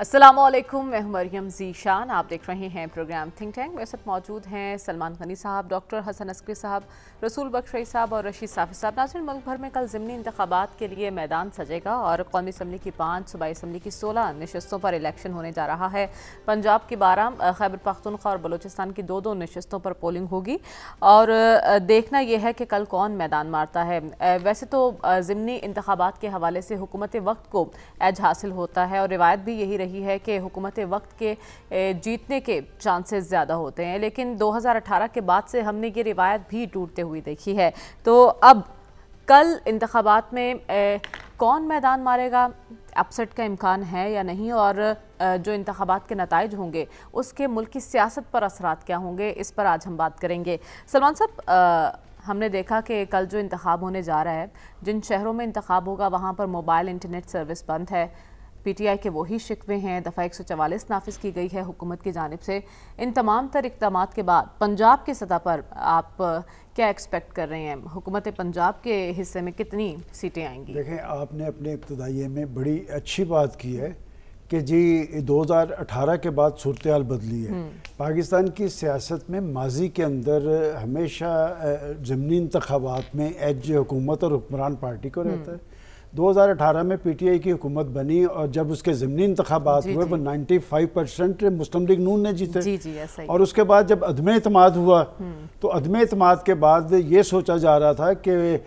असलम मैं मरियम जी शान आप देख रहे हैं प्रोग्राम थिंक टैंक मेरे साथ मौजूद हैं सलमान गनी साहब डॉक्टर हसन अस्करी साहब रसूल बख्शई साहब और रशीद साफी साहब नाजिन मुल्क भर में कल ज़मनी इंतबात के लिए मैदान सजेगा और कौमी असम्बली की पाँच सूबाई असम्बली की सोलह नशस्तों पर इलेक्शन होने जा रहा है पंजाब की बारह खैबर पख्तनख्वा और बलोचिस्तान की दो दो नशस्तों पर पोलिंग होगी और देखना यह है कि कल कौन मैदान मारता है वैसे तो ज़मनी इंतबात के हवाले से हुकूमत वक्त को एज हासिल होता है और रिवायत भी यही रही रही है कि हुकूमत वक्त के जीतने के चांसेस ज़्यादा होते हैं लेकिन 2018 के बाद से हमने ये रिवायत भी टूटते हुए देखी है तो अब कल इंतबात में कौन मैदान मारेगा अपसेट का इम्कान है या नहीं और जो इंतबात के नतज होंगे उसके मुल्क की सियासत पर असरा क्या होंगे इस पर आज हम बात करेंगे सलमान साहब हमने देखा कि कल जो इंतब होने जा रहा है जिन शहरों में इंतब होगा वहाँ पर मोबाइल इंटरनेट सर्विस बंद है पीटीआई के वही शिकवे हैं दफ़ा एक सौ चवालीस नाफिज की गई है हुकूमत की जानब से इन तमाम तर इकदाम के बाद पंजाब की सतह पर आप क्या एक्सपेक्ट कर रहे हैं हुकूमत पंजाब के हिस्से में कितनी सीटें आएंगी देखें आपने अपने इब्तदाइये में बड़ी अच्छी बात की है कि जी 2018 के बाद सूरत बदली है हम्म। पाकिस्तान की सियासत में माजी के अंदर हमेशा ज़मनी इंतबात में एज हुकूमत और हुक्मरान पार्टी को रहता हम्म। है 2018 में पीटीआई की हुकूमत बनी और जब उसके ज़मनी इंतबात हुए वो 95 परसेंट मुस्लिम लीग नून ने जीते जी जी और उसके बाद जब अदम अतमाद हुआ हम्म। तो अदम अतमाद के बाद ये सोचा जा रहा था कि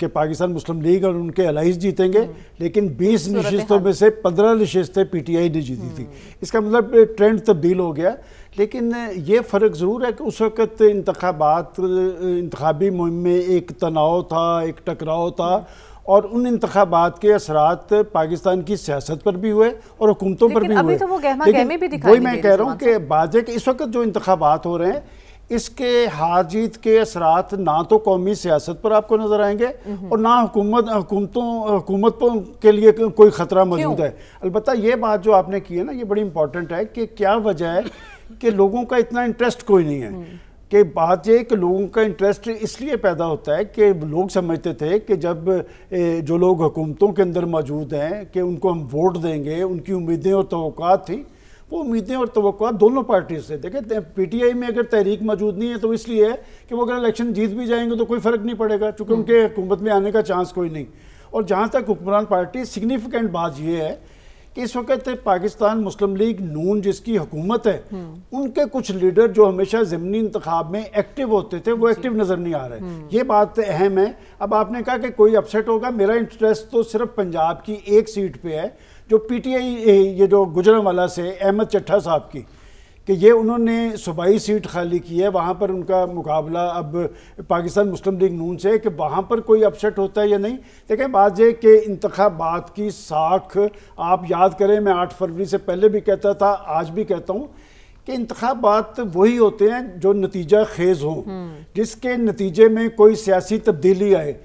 कि पाकिस्तान मुस्लिम लीग और उनके अलाइज जीतेंगे हम्म। लेकिन 20 नशस्तों में से 15 नशस्तें पीटीआई ने जीती थी हम्म। इसका मतलब ट्रेंड तब्दील हो गया लेकिन ये फ़र्क ज़रूर है कि उस वक़्त इंतबात इंतबी मुहिम में एक तनाव था एक टकराव था और उन इंतबात के असरा पाकिस्तान की सियासत पर भी हुए और हुकूमतों पर भी हुए तो वही मैं कह रहा हूँ कि बाजे के इस वक्त जो इंतबात हो रहे हैं इसके हार जीत के असरा ना तो कौमी सियासत पर आपको नजर आएंगे हम्म। और ना हुकूमत हुकूमतों हुकूमत के लिए कोई ख़तरा मौजूद है अलबत् ये बात जो आपने की है ना ये बड़ी इंपॉर्टेंट है कि क्या वजह है कि लोगों का इतना इंटरेस्ट कोई नहीं है हम्म। कि बातें कि लोगों का इंटरेस्ट इसलिए पैदा होता है कि लोग समझते थे कि जब जो लोग हुकूमतों के अंदर मौजूद हैं कि उनको हम वोट देंगे उनकी उम्मीदें और तो थी वो उम्मीदें और तो दोनों पार्टी से देखें पीटीआई में अगर तहरीक मौजूद नहीं है तो इसलिए है कि वो अगर इलेक्शन जीत भी जाएंगे तो कोई फ़र्क नहीं पड़ेगा चूँकि हम्म। उनके हुकूमत में आने का चांस कोई नहीं और जहाँ तक हुक्मरान पार्टी सिग्निफिकेंट बात यह है कि इस वक्त पाकिस्तान मुस्लिम लीग नून जिसकी हुकूमत है उनके कुछ लीडर जो हमेशा ज़मनी इंतखब में एक्टिव होते थे वो एक्टिव नज़र नहीं आ रहे हम्म। ये बात अहम है अब आपने कहा कि कोई अपसेट होगा मेरा इंटरेस्ट तो सिर्फ पंजाब की एक सीट पर है जो पी टी आई ये जो वाला से अहमद चट्ठा साहब की कि ये उन्होंने सूबाई सीट खाली की है वहाँ पर उनका मुकाबला अब पाकिस्तान मुस्लिम लीग नून से है कि वहाँ पर कोई अपसेट होता है या नहीं देखें बात यह कि इंतबात की साख आप याद करें मैं आठ फरवरी से पहले भी कहता था आज भी कहता हूँ कि इंतबात वही होते हैं जो नतीजा खेज हों हम्म। जिसके नतीजे में कोई सियासी तब्दीली आए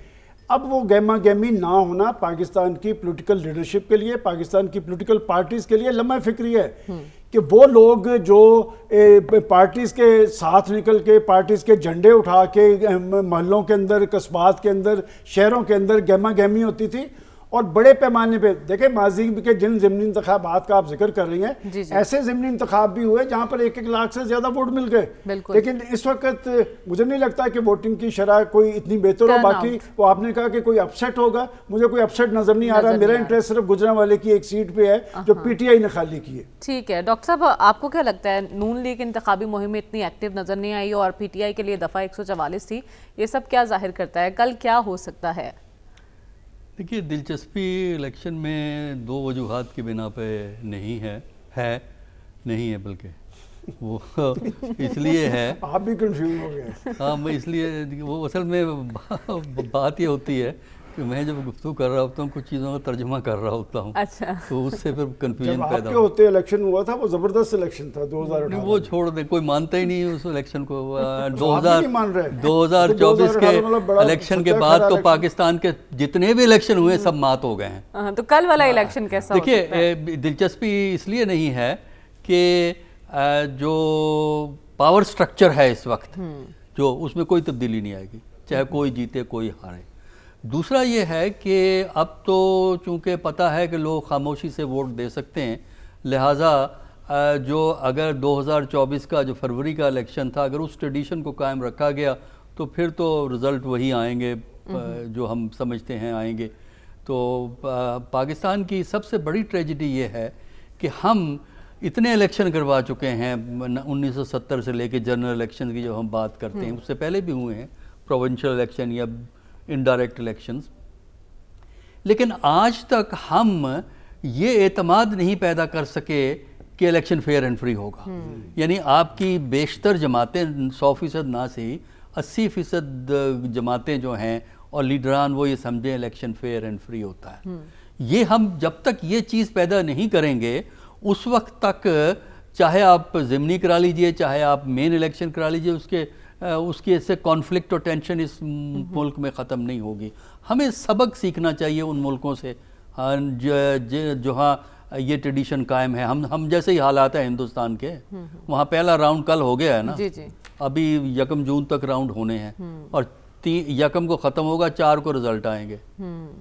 अब वो गैमा गैमी ना होना पाकिस्तान की पोलिटिकल लीडरशिप के लिए पाकिस्तान की पोलिटिकल पार्टीज़ के लिए लम्बा फिक्री है हम्म। कि वो लोग जो पार्टीज़ के साथ निकल के पार्टीज़ के झंडे उठा के महलों के अंदर कस्बात के अंदर शहरों के अंदर गहमा गहमी होती थी और बड़े पैमाने पे देखें माजी के जिन ज़मनी इंतबात का आप जिक्र कर रही हैं ऐसे ज़मनी इंतबाब भी हुए जहाँ पर एक एक लाख से ज़्यादा वोट मिल गए लेकिन इस वक्त मुझे नहीं लगता कि वोटिंग की शराह कोई इतनी बेहतर हो बाकी वो आपने कहा कि कोई अपसेट होगा मुझे कोई अपसेट नज़र नहीं आ रहा मेरा इंटरेस्ट सिर्फ गुजरा वाले की एक सीट पर है हाँ। जो पी ने खाली की है ठीक है डॉक्टर साहब आपको क्या लगता है नून लीग इंतबी मुहिम इतनी एक्टिव नज़र नहीं आई और पी के लिए दफ़ा एक सौ चवालीस थी ये सब क्या जाहिर करता है कल क्या हो सकता है देखिए दिलचस्पी इलेक्शन में दो वजूहत के बिना पे नहीं है है नहीं है बल्कि वो इसलिए है आप भी कंफ्यूज हो गए हाँ मैं इसलिए वो असल में बात ये होती है कि मैं जब गुफ्तु कर रहा होता हूँ कुछ चीज़ों का तर्जमा कर रहा होता हूँ अच्छा तो उससे फिर कन्फ्यूजन पैदा होते इलेक्शन हुआ था वो ज़बरदस्त इलेक्शन था दो हज़ार वो छोड़ दे कोई मानता ही नहीं उस इलेक्शन को तो दो हज़ार दो हज़ार तो चौबीस के इलेक्शन मतलब के बाद तो पाकिस्तान के जितने भी इलेक्शन हुए सब मात हो गए हैं हाँ, तो कल वाला इलेक्शन हाँ। कैसा देखिए दिलचस्पी इसलिए नहीं है कि जो पावर स्ट्रक्चर है इस वक्त हम्म। जो उसमें कोई तब्दीली नहीं आएगी चाहे कोई जीते कोई हारे दूसरा ये है कि अब तो चूँकि पता है कि लोग खामोशी से वोट दे सकते हैं लिहाजा जो अगर 2024 का जो फरवरी का इलेक्शन था अगर उस ट्रेडिशन को कायम रखा गया तो फिर तो रिज़ल्ट वही आएंगे हम्म। जो हम समझते हैं आएंगे तो पाकिस्तान की सबसे बड़ी ट्रेजिडी ये है कि हम इतने इलेक्शन करवा चुके हैं 1970 से लेकर जनरल इलेक्शन की जब हम बात करते हैं हम्म। उससे पहले भी हुए हैं प्रोविंशियल इलेक्शन या इनडायरेक्ट इलेक्शंस लेकिन आज तक हम ये एतमाद नहीं पैदा कर सके कि इलेक्शन फेयर एंड फ्री होगा हम्म। यानी आपकी बेशतर जमातें सौ फीसद ना सही अस्सी फीसद जमातें जो हैं और लीडरान वो ये समझें इलेक्शन फेयर एंड फ्री होता है हम्म। ये हम जब तक ये चीज़ पैदा नहीं करेंगे उस वक्त तक चाहे आप जिमनी करा लीजिए चाहे आप मेन इलेक्शन करा लीजिए उसके उसकी ऐसे कॉन्फ्लिक्ट और टेंशन इस हम्म, हम्म। मुल्क में ख़त्म नहीं होगी हमें सबक सीखना चाहिए उन मुल्कों से हाँ, जहाँ ये ट्रेडिशन कायम है हम हम जैसे ही हालात है हिंदुस्तान के हम्म, वहाँ पहला राउंड कल हो गया है ना जी जी। अभी यकम जून तक राउंड होने हैं और यकम को ख़त्म होगा चार को रिजल्ट आएंगे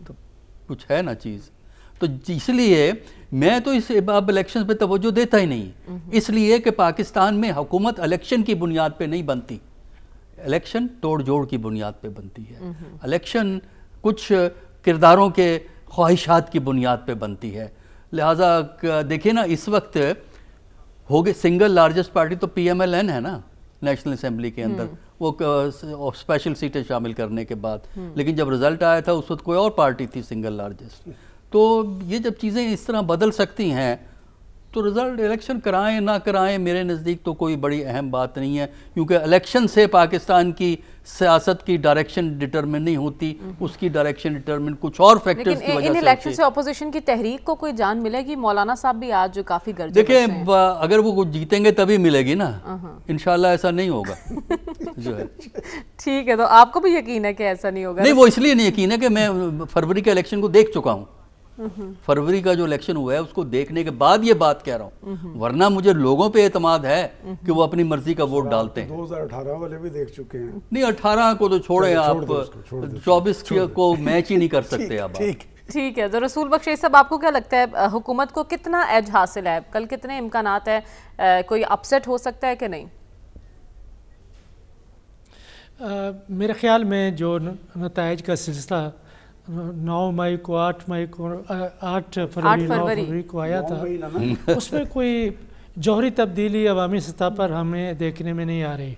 तो कुछ है ना चीज़ तो इसलिए मैं तो इस अब इलेक्शन पे तवज्जो देता ही नहीं इसलिए कि पाकिस्तान में हुकूमत इलेक्शन की बुनियाद पे नहीं बनती इलेक्शन तोड़ जोड़ की बुनियाद पे बनती है इलेक्शन कुछ किरदारों के ख्वाहिशात की बुनियाद पे बनती है लिहाजा देखिए ना इस वक्त हो गए सिंगल लार्जेस्ट पार्टी तो पीएमएलएन है ना नेशनल असम्बली के अंदर हम्म। वो स्पेशल सीटें शामिल करने के बाद हम्म। लेकिन जब रिजल्ट आया था उस वक्त कोई और पार्टी थी सिंगल लार्जेस्ट तो ये जब चीज़ें इस तरह बदल सकती हैं तो रिज़ल्ट इलेक्शन कराएं ना कराएं मेरे नज़दीक तो कोई बड़ी अहम बात नहीं है क्योंकि इलेक्शन से पाकिस्तान की सियासत की डायरेक्शन डिटरमिन नहीं होती हम्म। उसकी डायरेक्शन डिटरमिन कुछ और फैक्टर्स की वजह से इलेक्शन से अपोजिशन की तहरीक को कोई जान मिलेगी मौलाना साहब भी आज जो काफ़ी गर्ज देखिए अगर वो कुछ जीतेंगे तभी मिलेगी ना इन ऐसा नहीं होगा जो है ठीक है तो आपको भी यकीन है कि ऐसा नहीं होगा नहीं वो इसलिए नहीं यकीन है कि मैं फरवरी के इलेक्शन को देख चुका हूँ फरवरी का जो इलेक्शन हुआ है उसको देखने के बाद ये बात कह रहा हूँ वरना मुझे लोगों पे एतमाद है कि वो अपनी मर्जी का वोट डालते हैं 2018 वाले भी देख चुके हैं नहीं अठारह को तो छोड़े आप चौबीस को मैच ही नहीं कर सकते आप ठीक है तो रसूल बख्शी साहब आपको क्या लगता है हुकूमत को कितना एज हासिल है कल कितने इम्कान है कोई अपसेट हो सकता है कि नहीं मेरे ख्याल में जो नतज का सिलसिला नौ मई को आठ मई को आठ फरवरी नौ फरवरी को आया था उसमें कोई जौहरी तब्दीली अवामी सतह पर हमें देखने में नहीं आ रही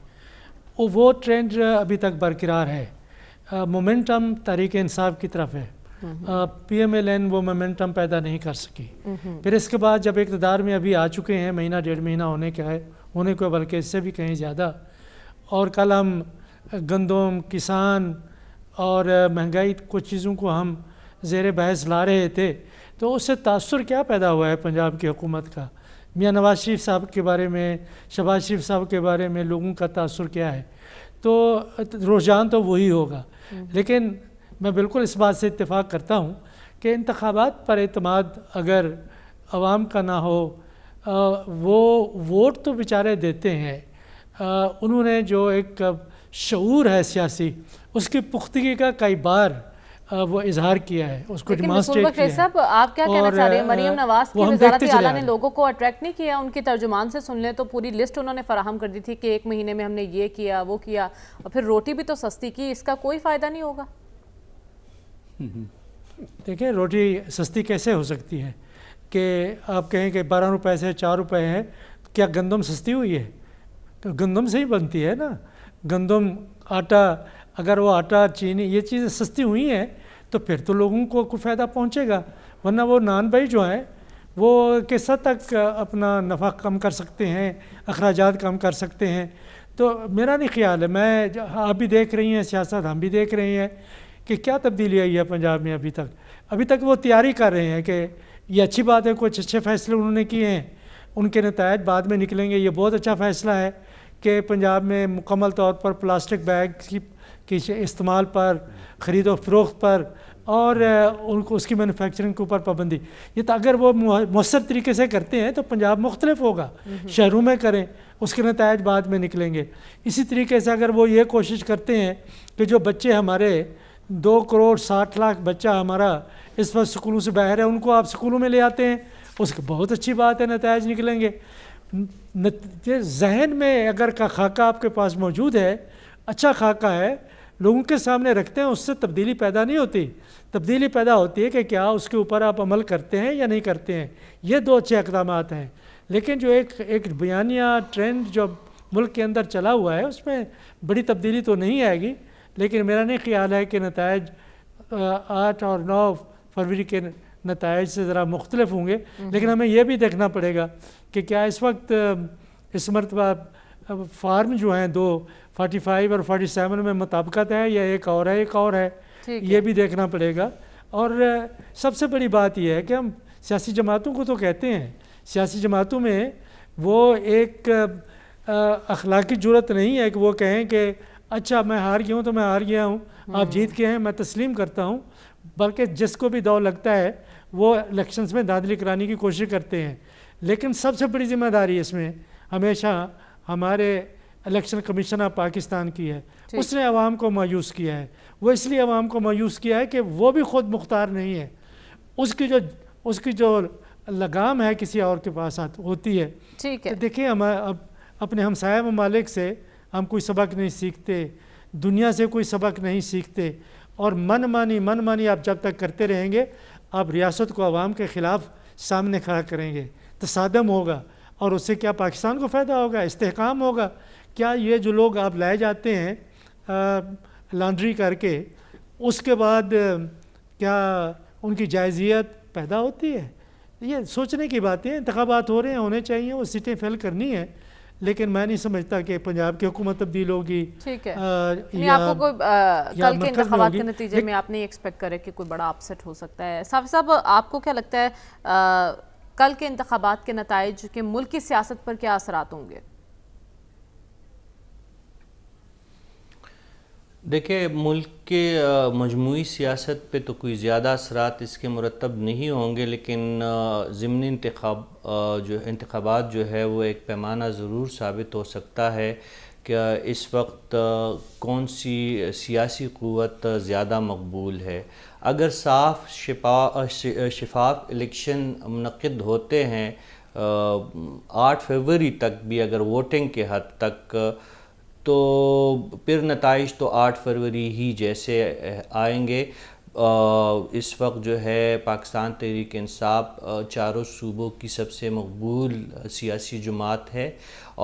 वो ट्रेंड अभी तक बरकरार है मोमेंटम तारीख इंसाफ की तरफ है पी एम एल एन वो मोमेंटम पैदा नहीं कर सकी हम्म। फिर इसके बाद जब इकतदार में अभी आ चुके हैं महीना डेढ़ महीना होने का है होने को बल्कि इससे भी कहीं ज़्यादा और कल हम गंदम किसान और महंगाई कुछ चीज़ों को हम जेर बहस ला रहे थे तो उससे तासर क्या पैदा हुआ है पंजाब की हुकूमत का मियाँ नवाज शरीफ साहब के बारे में शबाज शरीफ साहब के बारे में लोगों का तासर क्या है तो रुझान तो वही होगा हम्म। लेकिन मैं बिल्कुल इस बात से इतफ़ाक़ करता हूँ कि इंतबात पर अतमाद अगर आवाम का ना हो आ, वो वोट तो बेचारे देते हैं आ, उन्होंने जो एक शूर है सियासी उसकी पुख्तगी का कई बार वो इजहार किया है उसको आप क्या कहना चाह रहे हैं मरीम नवाज की वजारत आला ने लोगों को अट्रैक्ट नहीं किया उनके तर्जुमान से सुन लें तो पूरी लिस्ट उन्होंने फराहम कर दी थी कि एक महीने में हमने ये किया वो किया और फिर रोटी भी तो सस्ती की इसका कोई फ़ायदा नहीं होगा देखिए रोटी सस्ती कैसे हो सकती है कि आप कहें कि बारह रुपए से चार रुपए है क्या गंदम सस्ती हुई है तो गंदम से ही बनती है ना गंदम आटा अगर वो आटा चीनी ये चीज़ें सस्ती हुई हैं तो फिर तो लोगों को कुछ फ़ायदा पहुँचेगा वरना वो नान भाई जो हैं वो किस हद तक अपना नफ़ा कम कर सकते हैं अखराज कम कर सकते हैं तो मेरा नहीं ख्याल है मैं आप भी देख रही हैं सियासत हम भी देख रहे हैं कि क्या तब्दीली आई है पंजाब में अभी तक अभी तक वो तैयारी कर रहे हैं कि ये अच्छी बात है कुछ अच्छे फैसले उन्होंने किए हैं उनके नतज बाद में निकलेंगे ये बहुत अच्छा फ़ैसला है कि पंजाब में मुकम्मल तौर पर प्लास्टिक बैग की के इस्तेमाल पर ख़रीद फरोख्त पर और उनको उसकी मैनुफेक्चरिंग के ऊपर पाबंदी ये तो अगर वो मौसर तरीके से करते हैं तो पंजाब मुख्तलिफ होगा शहरों में करें उसके नतज बाद में निकलेंगे इसी तरीके से अगर वो ये कोशिश करते हैं कि जो बच्चे हमारे दो करोड़ साठ लाख बच्चा हमारा इस वक्त स्कूलों से बाहर है उनको आप स्कूलों में ले आते हैं उसकी बहुत अच्छी बात है नतज निकलेंगे जहन में अगर का खाका आपके पास मौजूद है अच्छा खाका है लोगों के सामने रखते हैं उससे तब्दीली पैदा नहीं होती तब्दीली पैदा होती है कि क्या उसके ऊपर आप अमल करते हैं या नहीं करते हैं ये दो अच्छे इकदाम हैं लेकिन जो एक एक बयानिया ट्रेंड जो मुल्क के अंदर चला हुआ है उसमें बड़ी तब्दीली तो नहीं आएगी लेकिन मेरा नहीं ख्याल है कि नतज आठ और नौ फरवरी के नतज से ज़रा मुख्तलिफ होंगे हम्म। लेकिन हमें यह भी देखना पड़ेगा कि क्या इस वक्त इस मरतबा फार्म जो हैं दो फाइव और सेवन में मुताबकत है या एक और है एक और है ये भी देखना पड़ेगा और सबसे बड़ी बात यह है कि हम सियासी जमातों को तो कहते हैं सियासी जमातों में वो एक अखलाकी जरूरत नहीं है कि वो कहें कि अच्छा मैं हार गया हूँ तो मैं हार गया हूँ आप हम्म। जीत के हैं मैं तस्लीम करता हूँ बल्कि जिसको भी दौड़ लगता है वो इलेक्शंस में दादली कराने की कोशिश करते हैं लेकिन सबसे बड़ी जिम्मेदारी इसमें हमेशा हमारे इलेक्शन कमीशन ऑफ पाकिस्तान की है उसने अवाम को मायूस किया है वो इसलिए अवाम को मायूस किया है कि वो भी खुद मुख्तार नहीं है उसकी जो उसकी जो लगाम है किसी और के पास होती है ठीक है तो देखिए हम अब अपने हमसाया ममालिक से हम कोई सबक नहीं सीखते दुनिया से कोई सबक नहीं सीखते और मन मानी मन मानी आप जब तक करते रहेंगे आप रियासत को आवाम के ख़िलाफ़ सामने खड़ा करेंगे तसादम होगा और उससे क्या पाकिस्तान को फ़ायदा होगा इस्तेकाम होगा क्या ये जो लोग आप लाए जाते हैं आ, लॉन्ड्री करके उसके बाद क्या उनकी जायज़ियत पैदा होती है ये सोचने की बातें इंतबात हो रहे हैं होने चाहिए वो सीटें फिल करनी है लेकिन मैं नहीं समझता कि पंजाब की हुकूमत तब्दील होगी ठीक है कल के के नतीजे में आप नहीं एक्सपेक्ट करे कि कोई बड़ा अपसेट हो सकता है साफ साहब आपको क्या लगता है कल के इंतबात के नतज के मुल्क की सियासत पर क्या असरात होंगे देखिए मुल्क के मजमू सियासत पे तो कोई ज़्यादा असरा इसके मुरतब नहीं होंगे लेकिन ज़मनी इंतखब जो इंतबात जो है वो एक पैमाना ज़रूर साबित हो सकता है कि इस वक्त कौन सी सियासी क़वत ज़्यादा मकबूल है अगर साफ शिपा शफाफ इलेक्शन मनद होते हैं आठ फरवरी तक भी अगर वोटिंग के हद तक तो फिर नतज तो आठ फरवरी ही जैसे आएंगे इस वक्त जो है पाकिस्तान तहरीक इंसाफ चारों सूबों की सबसे मकबूल सियासी जमात है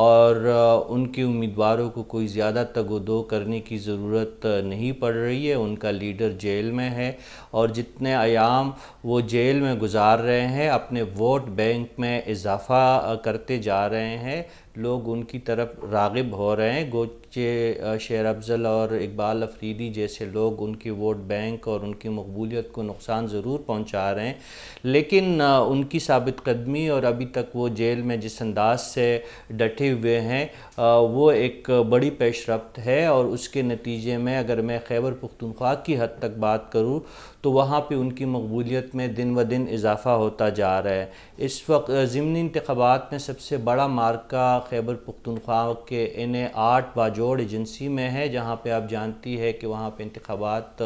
और उनके उम्मीदवारों को कोई ज़्यादा तगोदो करने की ज़रूरत नहीं पड़ रही है उनका लीडर जेल में है और जितने आयाम वो जेल में गुजार रहे हैं अपने वोट बैंक में इजाफा करते जा रहे हैं लोग उनकी तरफ रागिब हो रहे हैं गोचे शेर अफजल और इकबाल अफरीदी जैसे लोग उनके वोट बैंक और उनकी मकबूलीत को नुकसान ज़रूर पहुंचा रहे हैं लेकिन उनकी साबित कदमी और अभी तक वो जेल में जिस अंदाज से डटे हुए हैं वो एक बड़ी पेशरफ्त है और उसके नतीजे में अगर मैं खैबर पुख्तनख्वा की हद तक बात करूँ तो वहाँ पर उनकी मकबूलीत में दिन ब दिन इजाफ़ा होता जा रहा है इस वक्त ज़मनी इंतबात में सबसे बड़ा मार्का खैबर पुख्तनख्वा के इन आठ बाजोड़ एजेंसी में है जहाँ पर आप जानती है कि वहाँ पर इंतबात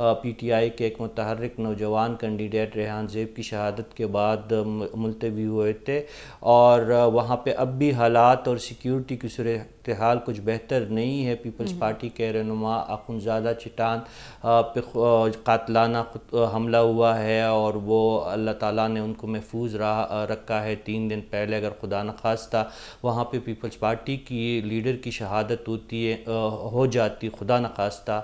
पी टी आई के एक मतहरक नौजवान कैंडिडेट रेहान जेब की शहादत के बाद मुलतवी हुए थे और वहाँ पर अब भी हालात और सिक्योरिटी büyük bir süre हाल कुछ बेहतर नहीं है पीपल्स हम्म। पार्टी के रहनुमा अखुनजादा चिटान पे कातलाना हमला हुआ है और वो अल्लाह ताला ने उनको महफूज रहा रखा है तीन दिन पहले अगर खुदा न खास्ता वहाँ पे पीपल्स पार्टी की लीडर की शहादत होती है हो जाती खुदा न खास्ता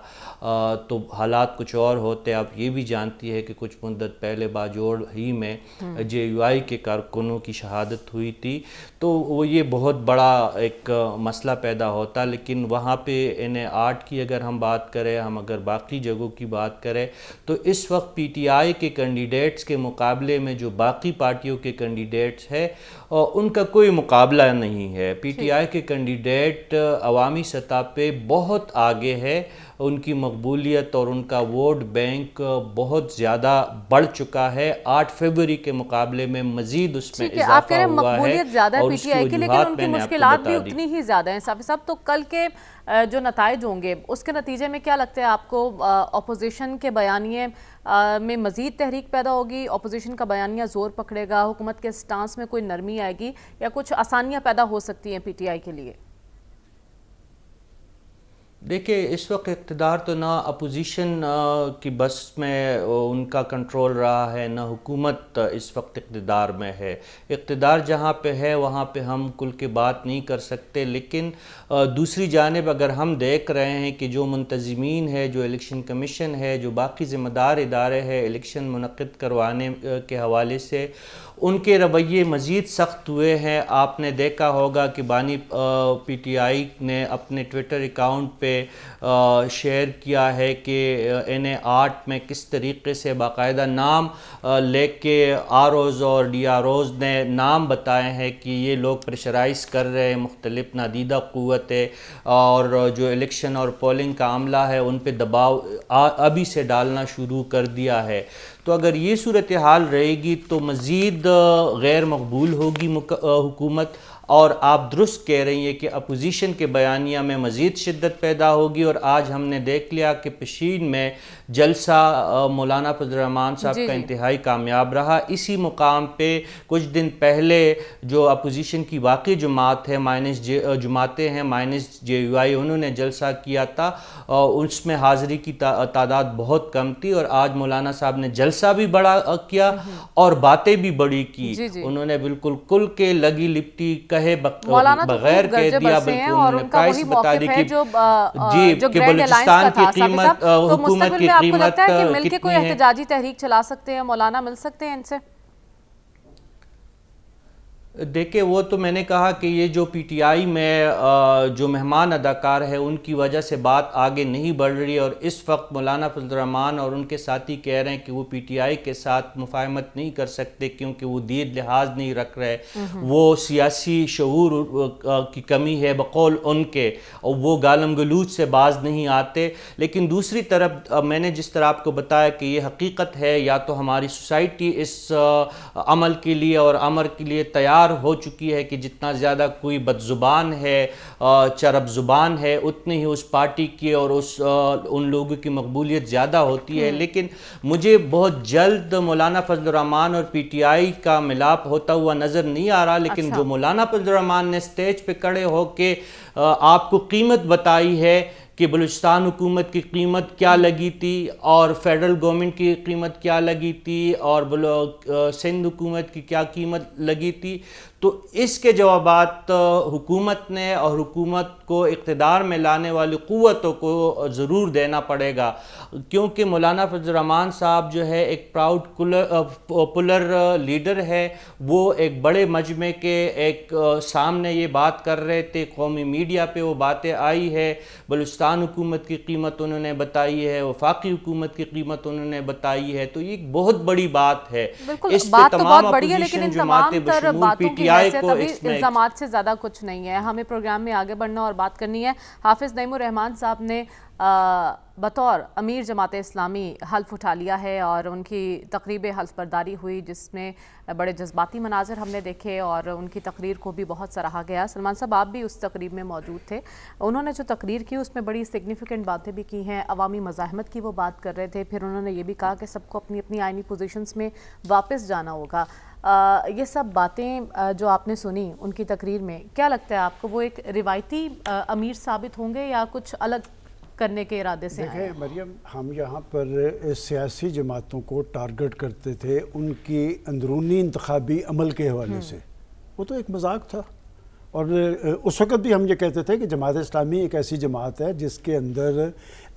तो हालात कुछ और होते आप ये भी जानती है कि कुछ मुद्दत पहले बाजोड़ ही में हम्म। जे यू आई के कारकुनों की शहादत हुई थी तो वो ये बहुत बड़ा एक मसला पैदा होता लेकिन वहाँ पे एन आर्ट की अगर हम बात करें हम अगर बाकी जगहों की बात करें तो इस वक्त पी टी आई के कैंडिडेट्स के मुकाबले में जो बाकी पार्टियों के कैंडिडेट्स है और उनका कोई मुकाबला नहीं है पी टी आई के कैंडिडेट अवामी सतह पर बहुत आगे है उनकी मकबूलियत और उनका वोट बैंक बहुत ज़्यादा बढ़ चुका है आठ फरवरी के मुकाबले में मजीद उसमें मकबूलियत ज़्यादा है पीटीआई की लेकिन उनकी मुश्किल भी उतनी ही ज़्यादा हैं साफी साहब तो कल के जो नतज होंगे उसके नतीजे में क्या लगता है आपको अपोजिशन के बयानिए में मज़ीद तहरीक पैदा होगी अपोजिशन का बयानिया ज़ोर पकड़ेगा हुकूमत के स्टांस में कोई नरमी आएगी या कुछ आसानियाँ पैदा हो सकती हैं पी टी आई के लिए देखिए इस वक्त इकतदार तो ना अपोजिशन की बस में उनका कंट्रोल रहा है ना हुकूमत इस वक्त इकतदार में है इकतदार जहाँ पे है वहाँ पे हम कुल के बात नहीं कर सकते लेकिन दूसरी जानब अगर हम देख रहे हैं कि जो मुंतजमीन है जो इलेक्शन कमीशन है जो बाकी ज़िम्मेदार इदारे हैं इलेक्शन मनद करवाने के हवाले से उनके रवैये मज़ीद सख्त हुए हैं आपने देखा होगा कि बानी पीटीआई ने अपने ट्विटर अकाउंट पे शेयर किया है कि एन ए आर्ट में किस तरीके से बाकायदा नाम लेके आर ओज़ और डी आर ओज़ ने नाम बताए हैं कि ये लोग प्रेशराइज कर रहे हैं मुख्तलिफ नादीदा क़वतें और जो इलेक्शन और पोलिंग का अमला है उन पर दबाव अभी से डालना शुरू कर दिया है तो अगर ये सूरत हाल रहेगी तो मज़ीद गैर मकबूल होगी हुकूमत और आप दुरुस्त कह रही हैं कि अपोजिशन के बयानिया में मज़ीद शिद्दत पैदा होगी और आज हमने देख लिया कि पशीन में जलसा मौलाना फजलरहमान साहब का इंतहाई कामयाब रहा इसी मुकाम पर कुछ दिन पहले जो अपोजिशन की वाकई जमात है माइनस जे जमातें हैं माइनस जे यू आई उन्होंने जलसा किया था उसमें हाजिरी की ता, तादाद बहुत कम थी और आज मौलाना साहब ने जलसा भी बड़ा किया हम्म। और बातें भी बड़ी की उन्होंने बिल्कुल कुल के लगी लिपटी का कहे तो बगैर कह दिया बल्कि प्राइस बता दी कि जी बलूचिस्तान की कीमत तो हुकूमत की कीमत कितनी है कोई एहतजाजी तहरीक चला सकते हैं मौलाना मिल सकते हैं इनसे देखिए वो तो मैंने कहा कि ये जो पीटीआई में जो मेहमान अदाकार है उनकी वजह से बात आगे नहीं बढ़ रही और इस वक्त मौलाना फजलरहमान और उनके साथी कह रहे हैं कि वो पीटीआई के साथ मुफाहमत नहीं कर सकते क्योंकि वो दीद लिहाज नहीं रख रहे वो सियासी शहूर की कमी है बकौल उनके और वो गालम गलूच से बाज नहीं आते लेकिन दूसरी तरफ मैंने जिस तरह आपको बताया कि ये हकीकत है या तो हमारी सोसाइटी इस अमल के लिए और अमर के लिए तैयार बार हो चुकी है कि जितना ज़्यादा कोई बदजुबान है चरब ज़ुबान है उतनी ही उस पार्टी की और उस उन लोगों की मकबूलियत ज़्यादा होती है हम्म। लेकिन मुझे बहुत जल्द मौलाना फजलरहमान और पी टी आई का मिलाप होता हुआ नज़र नहीं आ रहा लेकिन अच्छा। जो मौलाना फजलरहमान ने स्टेज पर खड़े होकर आपको कीमत बताई है कि बलूचिस्तान हुकूमत की कीमत क्या लगी थी और फेडरल गवर्नमेंट की कीमत क्या लगी थी और सिंध हुकूमत की क्या कीमत लगी थी तो इसके जवाब हुकूमत ने और हुकूमत को इकतदार में लाने वाली क़वतों को ज़रूर देना पड़ेगा क्योंकि मौलाना फजलरहमान साहब जो है एक प्राउड पॉपुलर लीडर है वो एक बड़े मजमे के एक सामने ये बात कर रहे थे कौमी मीडिया पे वो बातें आई है बलुस्तान हुकूमत की कीमत उन्होंने बताई है वफाकी हुकूमत की कीमत उन्होंने बताई है तो ये बहुत बड़ी बात है इस तो तमाम अपोजिशन जमातें पीटीआई को इल्जाम से ज़्यादा कुछ नहीं है हमें प्रोग्राम में आगे बढ़ना और बात करनी है हाफिज़ रहमान साहब ने आ, बतौर अमीर जमात इस्लामी हल्फ उठा लिया है और उनकी तकरीब हल्फ हुई जिसमें बड़े जज्बाती मनाजर हमने देखे और उनकी तकरीर को भी बहुत सराहा गया सलमान साहब आप भी उस तकरीब में मौजूद थे उन्होंने जो तकरीर की उसमें बड़ी सिग्निफिकेंट बातें भी की हैं अवामी मज़ाहमत की वो बात कर रहे थे फिर उन्होंने ये भी कहा कि सबको अपनी अपनी आइनी पोजिशन में वापस जाना होगा ये सब बातें जो आपने सुनी उनकी तकरीर में क्या लगता है आपको वो एक रिवायती अमीर साबित होंगे या कुछ अलग करने के इरादे से देखें मरियम हम यहाँ पर सियासी जमातों को टारगेट करते थे उनकी अंदरूनी इंतबी अमल के हवाले हम्म। से वो तो एक मजाक था और उस वक्त भी हम ये कहते थे कि जमात इस्लामी एक ऐसी जमात है जिसके अंदर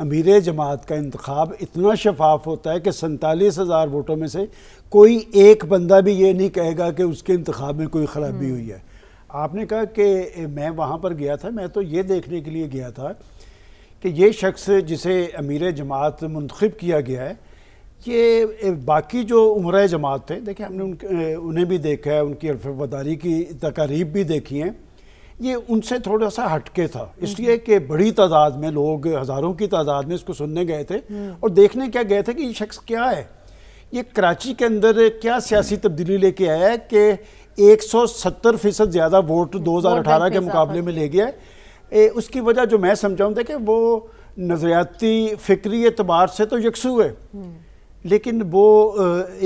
अमीर जमात का इंतखब इतना शफाफ होता है कि सैंतालीस हज़ार वोटों में से कोई एक बंदा भी ये नहीं कहेगा कि उसके इंतखब में कोई ख़राबी हम्म। हुई है आपने कहा कि मैं वहाँ पर गया था मैं तो ये देखने के लिए गया था कि ये शख्स जिसे अमीर जमात मंतखब किया गया है ये बाकी जो उम्र जमात थे देखिए हमने उन, उन्हें भी देखा है उनकी अरफ़ वदारी की तकारीब भी देखी हैं ये उनसे थोड़ा सा हटके था इसलिए कि बड़ी तादाद में लोग हज़ारों की तादाद में इसको सुनने गए थे और देखने क्या गए थे कि ये शख्स क्या है ये कराची के अंदर क्या सियासी तब्दीली लेके आया है कि 170 फीसद ज़्यादा वोट 2018 के मुकाबले में ले गया है उसकी वजह जो मैं समझाऊँ था कि वो नज़रियाती फ़िक्री एतबार से तो यकसू है लेकिन वो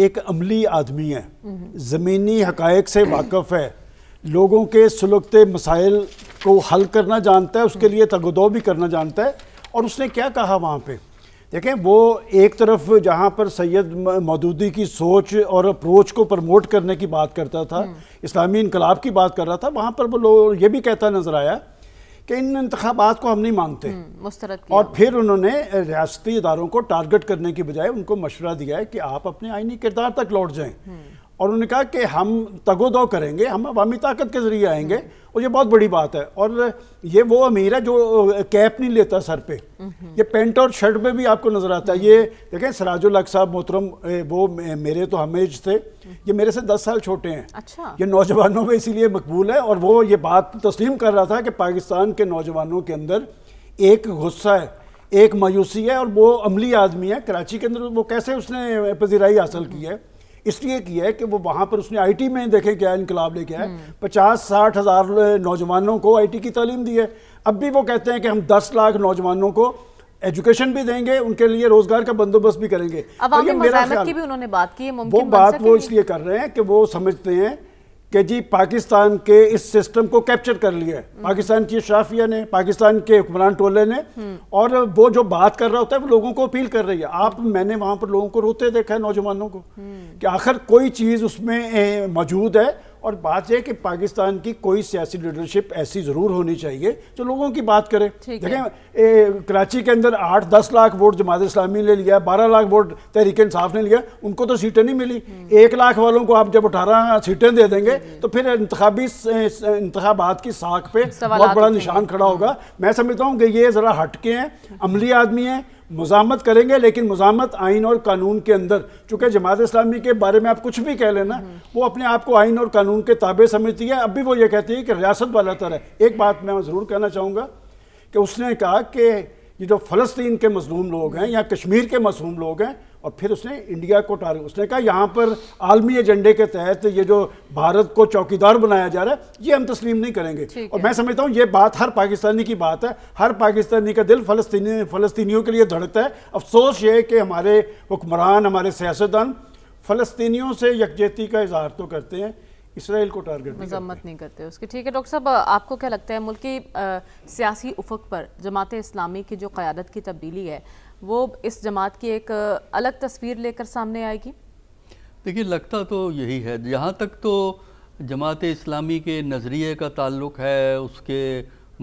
एक अमली आदमी है हम्म। ज़मीनी हक़ से वाकफ़ है लोगों के सुलगते मसाइल को हल करना जानता है उसके लिए तगदो भी करना जानता है और उसने क्या कहा वहाँ पर देखें वो एक तरफ जहाँ पर सैयद मदूदी की सोच और अप्रोच को प्रमोट करने की बात करता था हम्म। इस्लामी इनकलाब की बात कर रहा था वहाँ पर वो लोग ये भी कहता नज़र आया कि इन इंतबात को हम नहीं मानते हम्म, और फिर उन्होंने रियासती इदारों को टारगेट करने की बजाय उनको मशवरा दिया है कि आप अपने आइनी किरदार तक लौट जाएँ हम्म। और उन्होंने कहा कि हम तगोदो करेंगे हम अवामी ताकत के ज़रिए आएंगे और ये बहुत बड़ी बात है और ये वो अमीर है जो कैप नहीं लेता सर पे ये पेंट और शर्ट में भी आपको नज़र आता है ये देखें सराजुल हक साहब मोहतरम वो मेरे तो हमेज थे ये मेरे से दस साल छोटे हैं अच्छा ये नौजवानों में इसीलिए मकबूल है और वो ये बात तस्लीम कर रहा था कि पाकिस्तान के नौजवानों के अंदर एक गुस्सा है एक मायूसी है और वो अमली आदमी है कराची के अंदर वो कैसे उसने पजीराई हासिल की है इसलिए किया है कि वो वहाँ पर उसने आई टी में देखें क्या इनकलाब लेके आए पचास साठ हज़ार नौजवानों को आई टी की तालीम दी है अब भी वो कहते हैं कि हम दस लाख नौजवानों को एजुकेशन भी देंगे उनके लिए रोजगार का बंदोबस्त भी करेंगे ये मेरा की भी उन्होंने बात की है वो बात वो इसलिए कर रहे हैं कि वो समझते हैं कि जी पाकिस्तान के इस सिस्टम को कैप्चर कर लिया है हम्म। पाकिस्तान की शाफिया ने पाकिस्तान के हुक्मरान टोले ने हम्म। और वो जो बात कर रहा होता है वो लोगों को अपील कर रही है आप मैंने वहाँ पर लोगों को रोते देखा है नौजवानों को हम्म। कि आखिर कोई चीज़ उसमें मौजूद है और बात यह कि पाकिस्तान की कोई सियासी लीडरशिप ऐसी ज़रूर होनी चाहिए जो लोगों की बात करे देखें कराची के अंदर आठ दस लाख वोट जमात इस्लामी ने लिया बारह लाख वोट तहरीक इंसाफ ने लिया उनको तो सीटें नहीं मिली हम्म। एक लाख वालों को आप जब अठारह सीटें दे देंगे तो फिर इंतबी इंतबात की साख पर बहुत बड़ा निशान खड़ा होगा हम्म। मैं समझता हूँ कि ये ज़रा हटके हैं अमली आदमी हैं मुजामत करेंगे लेकिन मुजामत आइन और कानून के अंदर चूंकि जमात इस्लामी के बारे में आप कुछ भी कह लेना वो अपने आप को आइन और कानून के ताबे समझती है अब भी वो ये कहती है कि रियासत वाला तरह एक बात मैं ज़रूर कहना चाहूँगा कि उसने कहा कि ये जो फ़लस्तीन के मजलूम लोग हैं या कश्मीर के मजलूम लोग हैं और फिर उसने इंडिया को टारगेट उसने कहा यहाँ पर आलमी एजेंडे के तहत ये जो भारत को चौकीदार बनाया जा रहा है ये हम तस्लीम नहीं करेंगे और मैं समझता हूँ ये बात हर पाकिस्तानी की बात है हर पाकिस्तानी का दिल फ़लस्तीनी फ़लस्तियों के लिए धड़कता है अफसोस ये कि हमारे हुक्मरान हमारे सियासतदान फ़लस्तियों से यकजहती का इजहार तो करते हैं इसराइल को टारगेट मजम्मत नहीं, करते उसकी ठीक है डॉक्टर साहब आपको क्या लगता है मुल्क की सियासी उफक पर जमात इस्लामी की जो क़्यादत की तब्दीली है वो इस जमात की एक अलग तस्वीर लेकर सामने आएगी देखिए लगता तो यही है यहाँ तक तो जमात इस्लामी के नज़रिए का ताल्लुक है उसके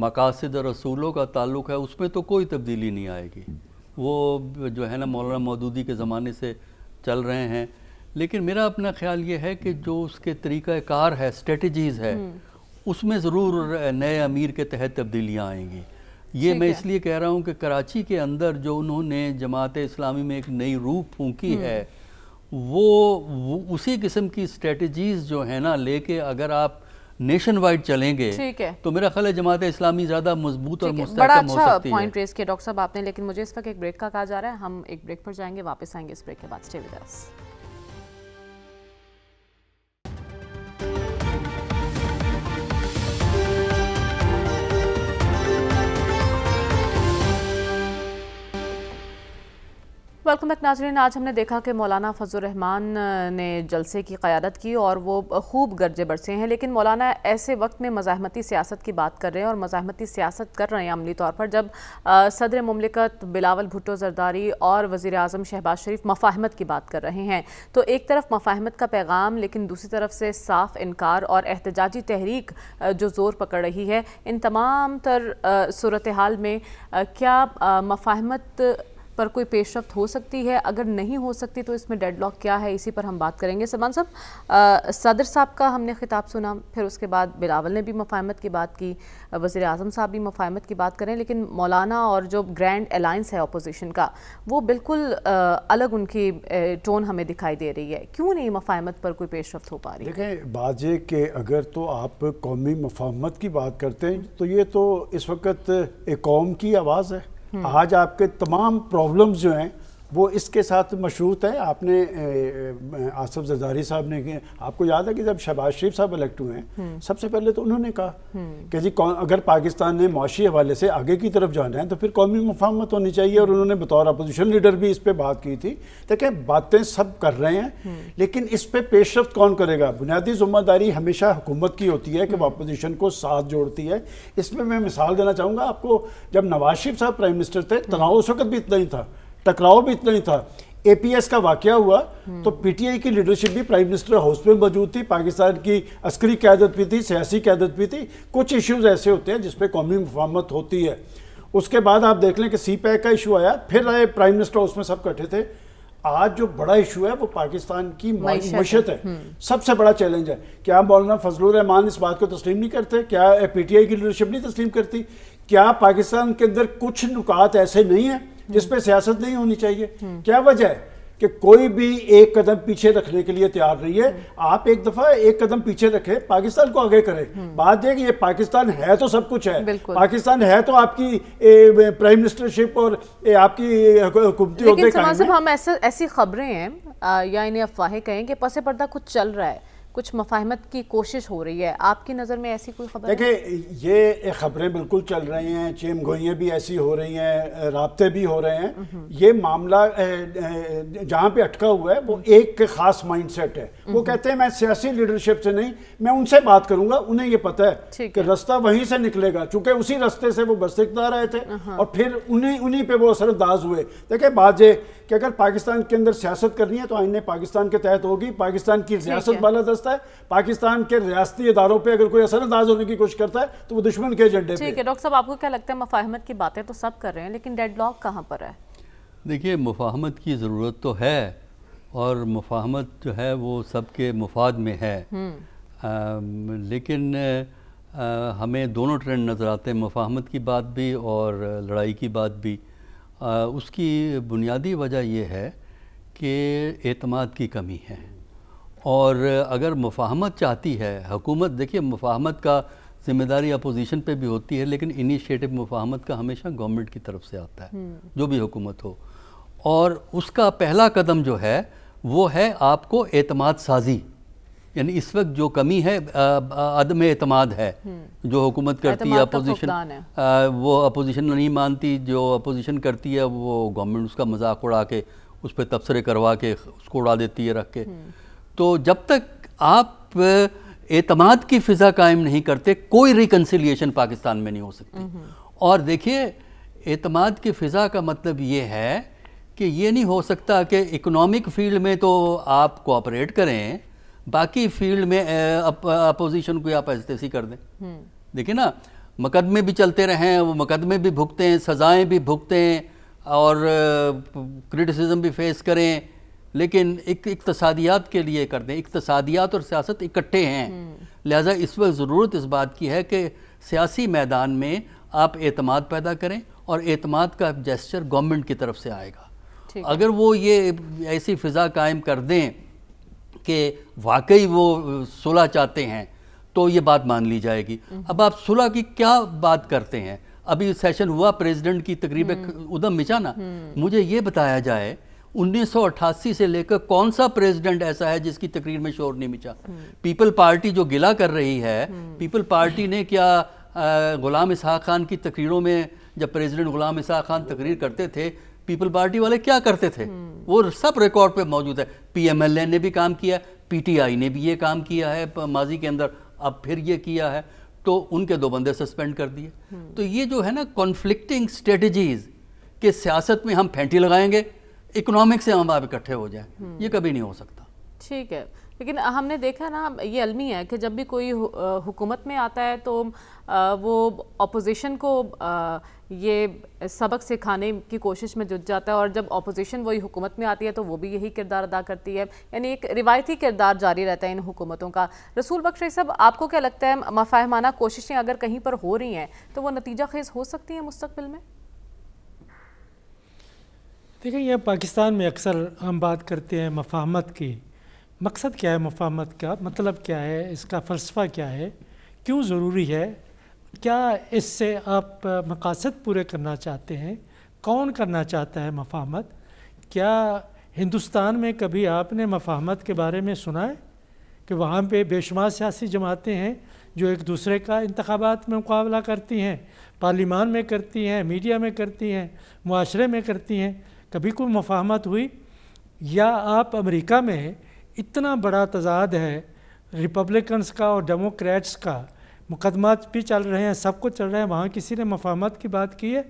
मकासद और का ताल्लुक है उसमें तो कोई तब्दीली नहीं आएगी वो जो है ना मौलाना मौदूदी के ज़माने से चल रहे हैं लेकिन मेरा अपना ख्याल ये है कि जो उसके तरीक़ाकार है स्ट्रेटजीज़ है हम्म। उसमें ज़रूर नए अमीर के तहत तब्दीलियाँ आएंगी ये मैं इसलिए कह रहा हूँ कि कराची के अंदर जो उन्होंने जमात इस्लामी में एक नई रूप फूकी हम्म। है वो, वो उसी किस्म की स्ट्रेटजीज़ जो है ना लेके अगर आप नेशन वाइड चलेंगे तो मेरा ख्याल है जमात इस्लामी ज्यादा मजबूत और बड़ा अच्छा पॉइंट रेस किया डॉक्टर साहब आपने लेकिन मुझे इस वक्त एक ब्रेक का कहा जा रहा है हम एक ब्रेक पर जाएंगे वापस आएंगे इस ब्रेक के बाद स्टे विद वेलकम बैक नाजरीन आज हमने देखा कि मौलाना रहमान ने जलसे की क़्यादत की और वो खूब गर्जे बरसे हैं लेकिन मौलाना ऐसे वक्त में मज़ाहमती सियासत की बात कर रहे हैं और मज़ाहमती सियासत कर रहे हैं अमली तौर पर जब सदर ममलिकत बिलावल भुट्टो जरदारी और वज़ी अजम शहबाज शरीफ मफाहमत की बात कर रहे हैं तो एक तरफ मफाहमत का पैगाम लेकिन दूसरी तरफ से साफ इनकार और एहतजाजी तहरीक जो ज़ोर पकड़ रही है इन तमाम तर सूरत हाल में क्या मफाहमत पर कोई पेशरफ हो सकती है अगर नहीं हो सकती तो इसमें डेडलॉक क्या है इसी पर हम बात करेंगे सलमान साहब सदर साहब का हमने खिताब सुना फिर उसके बाद बिलावल ने भी मफाहमत की बात की वज़ी अजम साहब भी मफाहमत की बात करें लेकिन मौलाना और जो ग्रैंड अलाइंस है अपोजिशन का वो बिल्कुल अलग उनकी टोन हमें दिखाई दे रही है क्यों नहीं मफाहमत पर कोई पेशरफ हो पा रही देखें बात ये कि अगर तो आप कौमी मफाहमत की बात करते हैं तो ये तो इस वक्त एक कौम की आवाज़ है आज आपके तमाम प्रॉब्लम्स जो हैं वो इसके साथ मशरूत है आपने आसफ जरदारी साहब ने आपको याद है कि जब शहबाज शरीफ साहब इलेक्ट हुए हैं हम्म। सबसे पहले तो उन्होंने कहा हम्म। कि जी कौन अगर पाकिस्तान ने माशी हवाले से आगे की तरफ जाना है तो फिर कौमी मुफाहमत होनी चाहिए और उन्होंने बतौर अपोजिशन लीडर भी इस पर बात की थी देखें तो बातें सब कर रहे हैं हम्म। लेकिन इस पर पेश रफ्त कौन करेगा बुनियादी जिम्मेदारी हमेशा हुकूमत की होती है कि वह अपोजिशन को साथ जोड़ती है इसमें मैं मिसाल देना चाहूँगा आपको जब नवाज शरीफ साहब प्राइम मिनिस्टर थे तनाव उस वक्त भी इतना ही था टकराव भी इतना ही था एपीएस का वाक्य हुआ हम्म। तो पीटीआई की लीडरशिप भी प्राइम मिनिस्टर हाउस में मौजूद थी पाकिस्तान की अस्करी क्यादत भी थी सियासी क्यादत भी थी कुछ इश्यूज ऐसे होते हैं जिसपे कौमी मुफामत होती है उसके बाद आप देख लें कि सी पैक का इशू आया फिर आए प्राइम मिनिस्टर हाउस में सब कटे थे आज जो बड़ा इशू है वो पाकिस्तान की मशत है, हम्म। सबसे बड़ा चैलेंज है क्या मौलाना फजल रहमान इस बात को तस्लीम नहीं करते क्या पीटीआई की लीडरशिप नहीं तस्लीम करती क्या पाकिस्तान के अंदर कुछ नुकात ऐसे नहीं हैं पे सियासत नहीं होनी चाहिए हम्म। क्या वजह है कि कोई भी एक कदम पीछे रखने के लिए तैयार नहीं है हम्म। आप एक दफा एक कदम पीछे रखें पाकिस्तान को आगे करें हम्म। बात यह कि ये पाकिस्तान है तो सब कुछ है पाकिस्तान है तो आपकी प्राइम मिनिस्टरशिप और ए, आपकी हुकूमती हम ऐसी खबरें हैं या इन्हें अफवाहें कहें कि पसे पर्दा कुछ चल रहा है कुछ मफाहमत की कोशिश हो रही है आपकी नज़र में ऐसी कोई खबर देखिए ये खबरें बिल्कुल चल रही हैं चेम गोइयाँ भी ऐसी हो रही हैं रबते भी हो रहे हैं हम्म। ये मामला जहाँ पे अटका हुआ है वो हम्म। एक ख़ास माइंड सेट है वो हम्म। कहते हैं मैं सियासी लीडरशिप से नहीं मैं उनसे बात करूंगा उन्हें ये पता है कि रास्ता वहीं से निकलेगा चूंकि उसी रास्ते से वो बरसता रहे थे हाँ। और फिर उन्हीं उन्हीं पर वो असरअंदाज हुए देखिए बात ये कि अगर पाकिस्तान के अंदर सियासत करनी है तो आईने पाकिस्तान के तहत होगी पाकिस्तान की रियासत बाला दस वाबस्ता है पाकिस्तान के रियाती इदारों पर अगर कोई असरअंदाज होने की कोशिश करता है तो वो दुश्मन के एजेंडे ठीक है डॉक्टर साहब आपको क्या लगता है मफाहमत की बातें तो सब कर रहे हैं लेकिन डेड लॉक कहाँ पर है देखिए मुफाहमत की ज़रूरत तो है और मुफाहमत जो है वो सबके मुफाद में है आ, हम्म। लेकिन आ, हमें दोनों ट्रेंड नज़र आते हैं मुफाहमत की बात भी और लड़ाई की बात भी आ, उसकी बुनियादी वजह यह है कि एतमाद की कमी है और अगर मुफाहमत चाहती है हकूमत देखिए मुफाहमत का जिम्मेदारी अपोजिशन पे भी होती है लेकिन इनिशिएटिव मुफाहमत का हमेशा गवर्नमेंट की तरफ से आता है हम्म। जो भी हुकूमत हो और उसका पहला कदम जो है वो है आपको एतमाद साजी यानी इस वक्त जो कमी है अदम एतमाद है हम्म। जो हुकूमत करती है अपोजिशन वो अपोजिशन नहीं मानती जो अपोजिशन करती है वो गवर्नमेंट उसका मजाक उड़ा के उस पर तबसरे करवा के उसको उड़ा देती है रख के हम्म। तो जब तक आप एतमाद की फ़िज़ा कायम नहीं करते कोई रिकनसिलियेशन पाकिस्तान में नहीं हो सकती हम्म, हम्म। और देखिए एतमाद की फ़िज़ा का मतलब ये है कि ये नहीं हो सकता कि इकोनॉमिक फील्ड में तो आप कोऑपरेट करें बाकी फील्ड में अपोजिशन को आप एजतसी कर दें हम्म। देखिए ना मुकदमे भी चलते रहें वो मुकदमे भी भुगतें सज़ाएँ भी भुगतें और क्रिटिसिज्म भी फेस करें लेकिन एक इकतसादियात के लिए कर दें इकतसादियात और सियासत इकट्ठे हैं हम्म। लिहाजा इस वक्त ज़रूरत इस बात की है कि सियासी मैदान में आप एतमाद पैदा करें और एतमाद का जेस्चर गवर्नमेंट की तरफ से आएगा अगर वो ये ऐसी फ़िज़ा कायम कर दें कि वाकई वो सुलह चाहते हैं तो ये बात मान ली जाएगी हम्म। अब आप सुलह की क्या बात करते हैं अभी सेशन हुआ प्रेसिडेंट की तकरीब हम्म। उदम मिचाना मुझे ये बताया जाए 1988 से लेकर कौन सा प्रेसिडेंट ऐसा है जिसकी तकरीर में शोर नहीं मिचा पीपल पार्टी जो गिला कर रही है पीपल पार्टी ने क्या गुलाम इसहा खान की तकरीरों में जब प्रेसिडेंट गुलाम इसहा खान तकरीर करते थे पीपल पार्टी वाले क्या करते थे वो सब रिकॉर्ड पे मौजूद है पीएमएलए ने भी काम किया पीटीआई ने भी ये काम किया है माजी के अंदर अब फिर ये किया है तो उनके दो बंदे सस्पेंड कर दिए तो ये जो है ना कॉन्फ्लिक्टिंग स्ट्रेटजीज के सियासत में हम फेंटी लगाएंगे इकोनॉमिक से हम आप इकट्ठे हो जाए हम्म। ये कभी नहीं हो सकता ठीक है लेकिन हमने देखा ना ये अलमी है कि जब भी कोई हुकूमत में आता है तो वो अपोजिशन को ये सबक सिखाने की कोशिश में जुट जाता है और जब अपोजिशन वही हुकूमत में आती है तो वो भी यही किरदार अदा करती है यानी एक रिवायती किरदार जारी रहता है इन हुकूमतों का रसूल बख्श साहब आपको क्या लगता है मफाहमाना कोशिशें अगर कहीं पर हो रही हैं तो वो नतीजा खेज हो सकती हैं मुस्तबिल में देखिए यह पाकिस्तान में अक्सर हम बात करते हैं मफाहमत की मकसद क्या है मफाहमत का मतलब क्या है इसका फ़लसफ़ा क्या है क्यों ज़रूरी है क्या इससे आप मकासद पूरे करना चाहते हैं कौन करना चाहता है मफाहमत क्या हिंदुस्तान में कभी आपने मफाहमत के बारे में सुना है कि वहाँ पे बेशुमार सियासी जमातें हैं जो एक दूसरे का इंतबात में मुकाबला करती हैं पार्लीमान में करती हैं मीडिया में करती हैं माशरे में करती हैं कभी कोई मफाहमत हुई या आप अमेरिका में इतना बड़ा तजाद है रिपब्लिकन्स का और डेमोक्रेट्स का मुकदमा भी चल रहे हैं सब कुछ चल रहे हैं वहाँ किसी ने मफाहमत की बात की है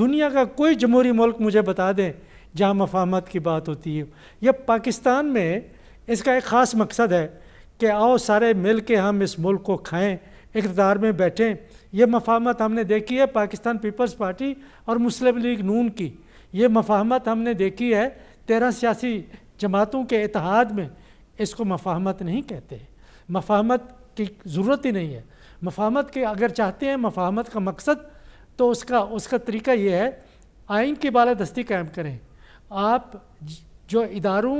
दुनिया का कोई जमहूरी मुल्क मुझे बता दें जहाँ मफाहमत की बात होती है यह पाकिस्तान में इसका एक ख़ास मकसद है कि आओ सारे मिल के हम इस मुल्क को खाएँ इकदार में बैठें यह मफाहमत हमने देखी है पाकिस्तान पीपल्स पार्टी और मुस्लिम लीग नून की ये मफाहमत हमने देखी है तेरह सियासी जमातों के इतिहाद में इसको मफाहमत नहीं कहते मफाहमत की ज़रूरत ही नहीं है मफाहमत के अगर चाहते हैं मफाहमत का मकसद तो उसका उसका तरीका ये है आइन की बालादस्ती कायम करें आप जो इदारों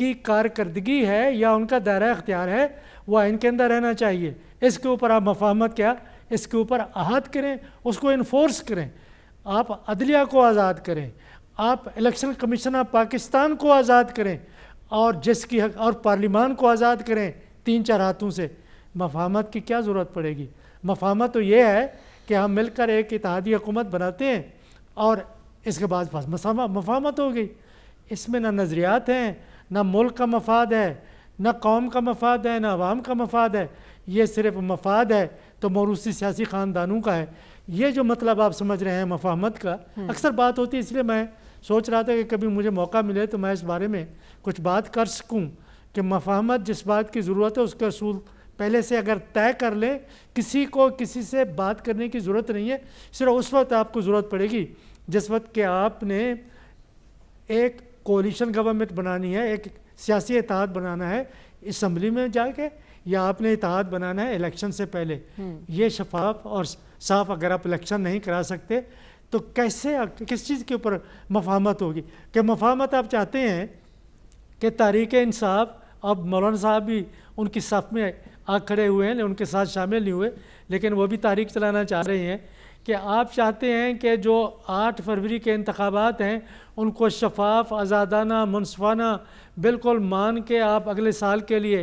की कारकर्दगी है या उनका दायरा अख्तियार है वो आइन के अंदर रहना चाहिए इसके ऊपर आप मफाहमत क्या इसके ऊपर आहत करें उसको इन्फोर्स करें आप अदलिया को आज़ाद करें आप इलेक्शन कमीशन ऑफ पाकिस्तान को आज़ाद करें और जिसकी हक और पार्लिमान को आज़ाद करें तीन चार हाथों से मफामत की क्या ज़रूरत पड़ेगी मफामत तो ये है कि हम मिलकर एक इतिहादी हुकूमत बनाते हैं और इसके बाद मफामत हो गई इसमें ना नज़रियात हैं ना मुल्क का मफाद है ना कौम का मफाद है ना आवाम का मफाद है ये सिर्फ मफाद है तो मरूसी सियासी ख़ानदानों का है ये जो मतलब आप समझ रहे हैं मफाहमत का हम्म। अक्सर बात होती है इसलिए मैं सोच रहा था कि कभी मुझे मौका मिले तो मैं इस बारे में कुछ बात कर सकूं कि मफाहमत जिस बात की ज़रूरत है उसका असूल पहले से अगर तय कर लें किसी को किसी से बात करने की ज़रूरत नहीं है सिर्फ उस वक्त आपको ज़रूरत पड़ेगी जिस वक्त कि आपने एक कोलिशन गवर्नमेंट बनानी है एक सियासी इतिहाद बनाना है इसम्बली में जाके या आपने इतिहाद बनाना है इलेक्शन से पहले हम्म। ये शफाफ और साफ अगर आप इलेक्शन नहीं करा सकते तो कैसे किस चीज़ के ऊपर मफाहमत होगी कि मफाहमत आप चाहते हैं कि तारीख इंसाफ अब मौलाना साहब भी उनकी सफ में आ खड़े हुए हैं उनके साथ शामिल नहीं हुए लेकिन वो भी तारीख चलाना चाह रहे हैं कि आप चाहते हैं कि जो आठ फरवरी के इंतबात हैं उनको शफाफ आज़ादाना मुनफाना बिल्कुल मान के आप अगले साल के लिए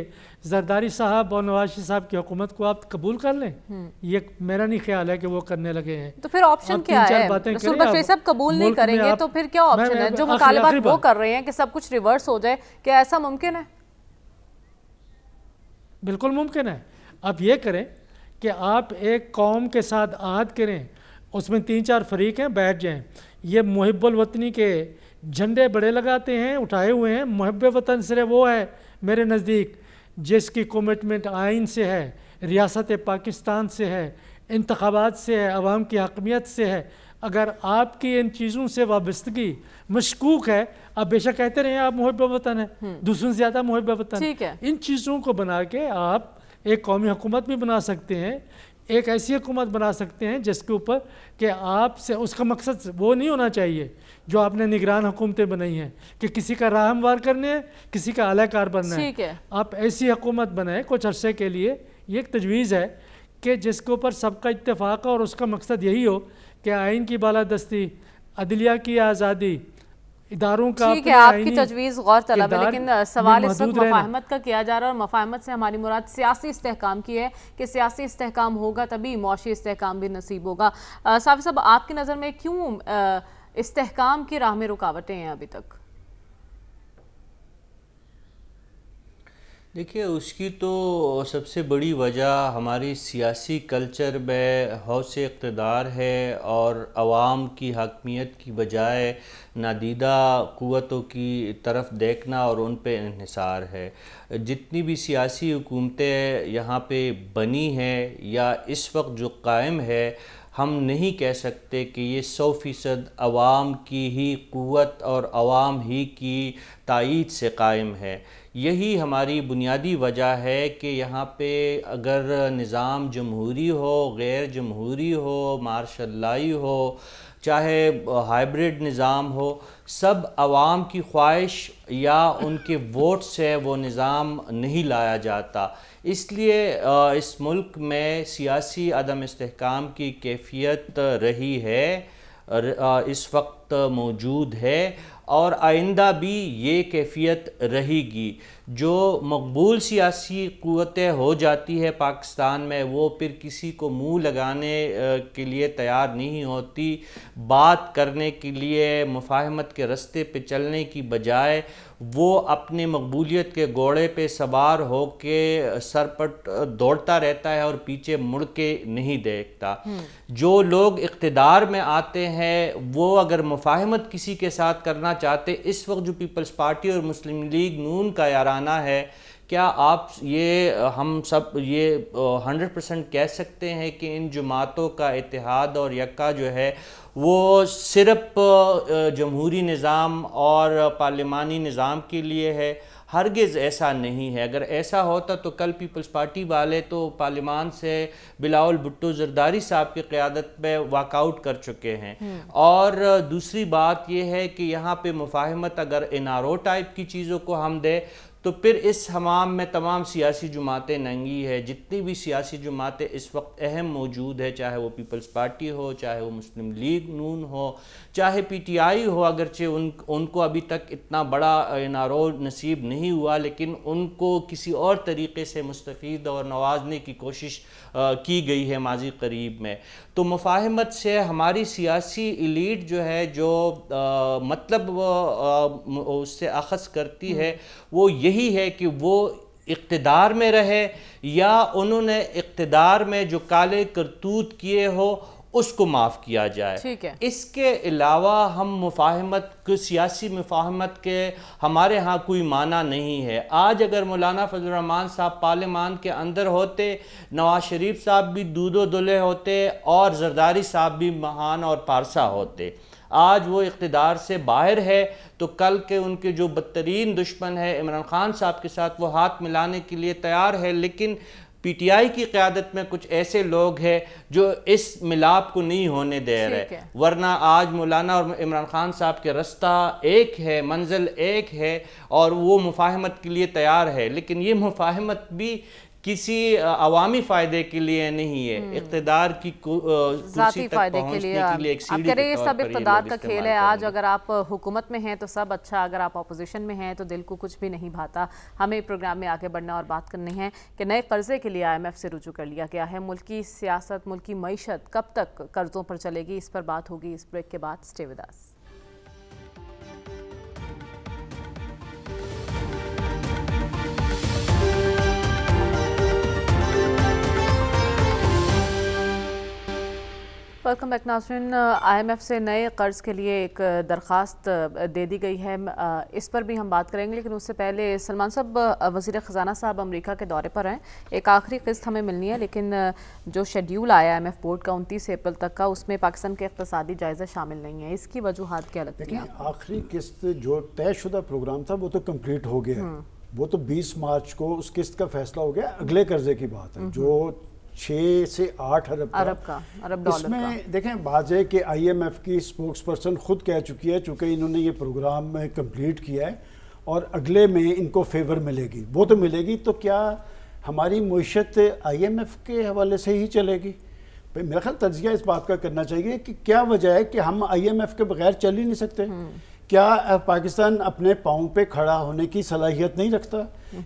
जरदारी साहब और नवाशी साहब की हुकूमत को आप कबूल कर लें हम्म। ये मेरा नहीं ख्याल है कि वो करने लगे हैं तो फिर ऑप्शन क्या है बातें सब कबूल नहीं करेंगे तो फिर क्या ऑप्शन है जो मुतालबा वो कर रहे हैं कि सब कुछ रिवर्स हो जाए क्या ऐसा मुमकिन है बिल्कुल मुमकिन है आप ये करें कि आप एक कौम के साथ आद करें उसमें तीन चार फरीक हैं बैठ जाएं ये मुहब्बुल वतनी के झंडे बड़े लगाते हैं उठाए हुए हैं मुहब वतन सिरे वो है मेरे नज़दीक जिसकी कमिटमेंट आइन से है रियासत पाकिस्तान से है इंतबात से है आवाम की हकमियत से है अगर आपकी इन चीज़ों से वाबस्तगी मशकूक है आप बेशक कहते रहे आप मुहब वतन है हम्म। दूसरों से ज़्यादा मुहब वतन इन चीज़ों को बना के आप एक कौमी हुकूमत भी बना सकते हैं एक ऐसी हुकूमत बना सकते हैं जिसके ऊपर कि आपसे उसका मकसद वो नहीं होना चाहिए जो आपने निगरान हुकूमतें बनाई हैं कि किसी का राह हमवार करने है किसी का अलाकार बनना है।, है आप ऐसी हुकूमत बनाएं कुछ अरसे के लिए ये एक तजवीज़ है कि जिसके ऊपर सबका इतफाक़ और उसका मकसद यही हो कि आइन की बालादस्ती अदलिया की आज़ादी इदारों का ठीक है आपकी तजवीज़ गौर तलब है लेकिन सवाल इस वक्त मफाहमत का किया जा रहा है और मफाहमत से हमारी मुराद सियासी इसकाम की है कि सियासी इसकाम होगा तभी मुशी इसकाम भी नसीब होगा साफी साहब आपकी नज़र में क्यों इसकाम की राह में रुकावटें हैं अभी तक देखिए उसकी तो सबसे बड़ी वजह हमारी सियासी कल्चर में हौस इकतदार है और आवाम की हकमियत की बजाय नादीदा क़वतों की तरफ देखना और उन पर इसार है जितनी भी सियासी हुकूमतें यहाँ पर बनी हैं या इस वक्त जो कायम है हम नहीं कह सकते कि ये सौ फ़ीसद आवाम की ही क़वत और आवाम ही की तइद से कायम है यही हमारी बुनियादी वजह है कि यहाँ पे अगर निज़ाम जमहूरी हो गैर जमहूरी हो लाई हो चाहे हाइब्रिड निज़ाम हो सब आवाम की ख्वाहिश या उनके वोट से वो निज़ाम नहीं लाया जाता इसलिए इस मुल्क में सियासी अदम इसकाम की कैफियत रही है इस वक्त मौजूद है और आइंदा भी ये कैफियत रहेगी जो मकबूल सियासी क़वतें हो जाती है पाकिस्तान में वो फिर किसी को मुंह लगाने के लिए तैयार नहीं होती बात करने के लिए मुफाहमत के रस्ते पे चलने की बजाय वो अपने मकबूलियत के घोड़े पे सवार हो के सर दौड़ता रहता है और पीछे मुड़ के नहीं देखता हम्म। जो लोग इकतदार में आते हैं वो अगर मुफाहमत किसी के साथ करना चाहते इस वक्त जो पीपल्स पार्टी और मुस्लिम लीग नून का याराना है क्या आप ये हम सब ये हंड्रेड परसेंट कह सकते हैं कि इन जमातों का इतिहाद और यक्का जो है वो सिर्फ जमहूरी निज़ाम और पार्लिमानी निज़ाम के लिए है हरगिज़ ऐसा नहीं है अगर ऐसा होता तो कल पीपल्स पार्टी वाले तो पार्लियामान से बिलाल भुट्टो जरदारी साहब की क़्यादत में वाकआउट कर चुके हैं हम्म। और दूसरी बात यह है कि यहाँ पर मुफाहमत अगर एन आर ओ टाइप की चीज़ों को हम दें तो फिर इस हमाम में तमाम सियासी जमातें नंगी है जितनी भी सियासी जमातें इस वक्त अहम मौजूद है चाहे वो पीपल्स पार्टी हो चाहे वो मुस्लिम लीग नून हो चाहे पीटीआई हो अगरचे उन उनको अभी तक इतना बड़ा इनारो नसीब नहीं हुआ लेकिन उनको किसी और तरीके से मुस्तफ़ और नवाजने की कोशिश आ, की गई है माजी करीब में तो मुफाहमत से हमारी सियासी इलीट जो है जो आ, मतलब आ, उससे अखज़ करती है वो यही है कि वो इकतदार में रहे या उन्होंने इकतदार में जो काले करतूत किए हो उसको माफ़ किया जाए ठीक है इसके अलावा हम मुफाहमत सियासी मुफाहमत के हमारे यहाँ कोई माना नहीं है आज अगर मौलाना फजलरहमान साहब पार्लियामान के अंदर होते नवाज शरीफ साहब भी दूधो दुल्हे होते और जरदारी साहब भी महान और पारसा होते आज वो इकतदार से बाहर है तो कल के उनके जो बदतरीन दुश्मन है इमरान खान साहब के साथ वो हाथ मिलाने के लिए तैयार है लेकिन पीटीआई की क्यादत में कुछ ऐसे लोग हैं जो इस मिलाप को नहीं होने दे रहे वरना आज मौलाना और इमरान खान साहब के रास्ता एक है मंजिल एक है और वो मुफाहमत के लिए तैयार है लेकिन ये मुफाहमत भी किसी अवामी फ़ायदे के लिए नहीं है हम्म। इकतदार की कुर्सी तक फायदे के लिए, के लिए एक आप कह रहे सब इकतदार का खेल है आज अगर आप हुकूमत में हैं तो सब अच्छा अगर आप अपोजिशन में हैं तो दिल को कुछ भी नहीं भाता हमें प्रोग्राम में आगे बढ़ना और बात करनी है कि नए कर्जे के लिए आईएमएफ से रुजू कर लिया गया है मुल्क सियासत मुल्की मीशत कब तक कर्ज़ों पर चलेगी इस पर बात होगी इस ब्रेक के बाद स्टेविदास वेलकम बैक नाजरन आईएमएफ से नए कर्ज़ के लिए एक दरख्वास्त दे दी गई है इस पर भी हम बात करेंगे लेकिन उससे पहले सलमान साहब वजीर ख़जाना साहब अमेरिका के दौरे पर हैं एक आखिरी किस्त हमें मिलनी है लेकिन जो शेड्यूल आया आई एम एफ बोर्ड का उनतीस अप्रैल तक का उसमें पाकिस्तान के इकतदी जायज़ा शामिल नहीं है इसकी वजूहत क्या लगती है आखिरी किस्त जो तयशुदा प्रोग्राम था वो तो कम्प्लीट हो गया हम्म। वो तो बीस मार्च को उस किस्त का फैसला हो गया अगले कर्जे की बात है हम्म, जो हम्म। छः से आठ अरब का अरब का अरब डॉलर इसमें देखें बाज है कि आईएमएफ की स्पोक्स पर्सन खुद कह चुकी है चूँकि इन्होंने ये प्रोग्राम कंप्लीट किया है और अगले में इनको फेवर मिलेगी वो तो मिलेगी तो क्या हमारी मीशत आईएमएफ के हवाले से ही चलेगी भाई मेरा ख्याल तजिया इस बात का करना चाहिए कि क्या वजह है कि हम आईएमएफ के बगैर चल ही नहीं सकते हम्म। क्या पाकिस्तान अपने पाँव पे खड़ा होने की सलाहियत नहीं रखता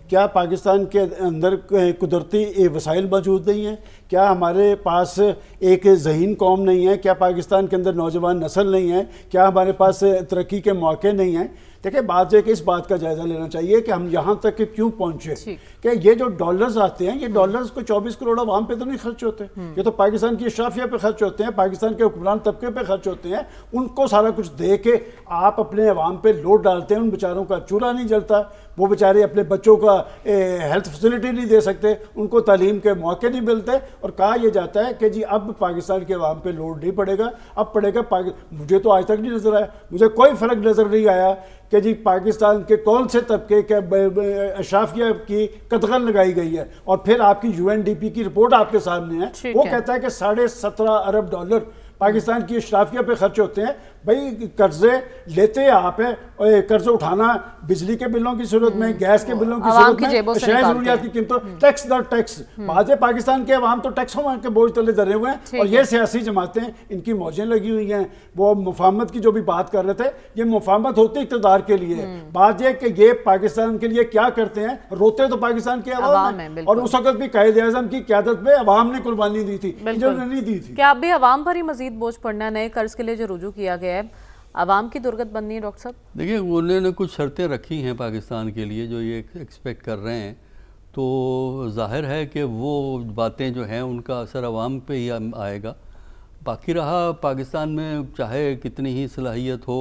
क्या पाकिस्तान के अंदर कुदरती वसाइल मौजूद नहीं है क्या हमारे पास एक जहीन कौम नहीं है क्या पाकिस्तान के अंदर नौजवान नस्ल नहीं है क्या हमारे पास तरक्की के मौके नहीं हैं देखिए बात एक इस बात का जायजा लेना चाहिए कि हम यहाँ तक कि क्यों पहुंचे कि ये जो डॉलर्स आते हैं ये डॉलर्स हम्म। को 24 करोड़ आवाम पे तो नहीं खर्च होते हम्म। ये तो पाकिस्तान की शाफिया पे खर्च होते हैं पाकिस्तान के हुक्मरान तबके पे खर्च होते हैं उनको सारा कुछ दे के आप अपने अवाम पे लोड डालते हैं उन बेचारों का चूल्हा नहीं जलता वो बेचारे अपने बच्चों का ए, हेल्थ फैसिलिटी नहीं दे सकते उनको तालीम के मौके नहीं मिलते और कहा यह जाता है कि जी अब पाकिस्तान के अवाम पे लोड नहीं पड़ेगा अब पड़ेगा मुझे तो आज तक नहीं नज़र आया मुझे कोई फ़र्क नज़र नहीं आया कि जी पाकिस्तान के कौन से तबके के अशाफिया की कदगन लगाई गई है और फिर आपकी यू की रिपोर्ट आपके सामने है वो है। कहता है कि साढ़े सत्रह अरब डॉलर पाकिस्तान की अशराफिया पे खर्च होते हैं भाई कर्जे लेते आप हैं और कर्ज उठाना बिजली के बिलों की सूरत में गैस के बिलों की सूरत में जरूरियात की कीमतों हम्म। टैक्स दर टैक्स आज हम्म। पाकिस्तान के अवाम तो टैक्सों के बोझ तले दरे हुए हैं और ये सियासी जमातें इनकी मौजें लगी हुई हैं वो मुफामत की जो भी बात कर रहे थे ये मुफामत होती इकतदार के लिए हम्म। बात यह कि ये पाकिस्तान के लिए क्या करते हैं रोते तो पाकिस्तान के अवाम है और उस वक्त भी कैद अजम की क्यादत में अवाम ने कुर्बानी दी थी नहीं दी थी क्या अभी अवाम पर ही मजीद बोझ पड़ना नए कर्ज के लिए जो रुजू किया गया कैब आवाम की दुर्गत बननी है डॉक्टर साहब देखिए उन्होंने कुछ शर्तें रखी हैं पाकिस्तान के लिए जो ये एक्सपेक्ट कर रहे हैं तो जाहिर है कि वो बातें जो हैं उनका असर आवाम पे ही आएगा बाकी रहा पाकिस्तान में चाहे कितनी ही सलाहियत हो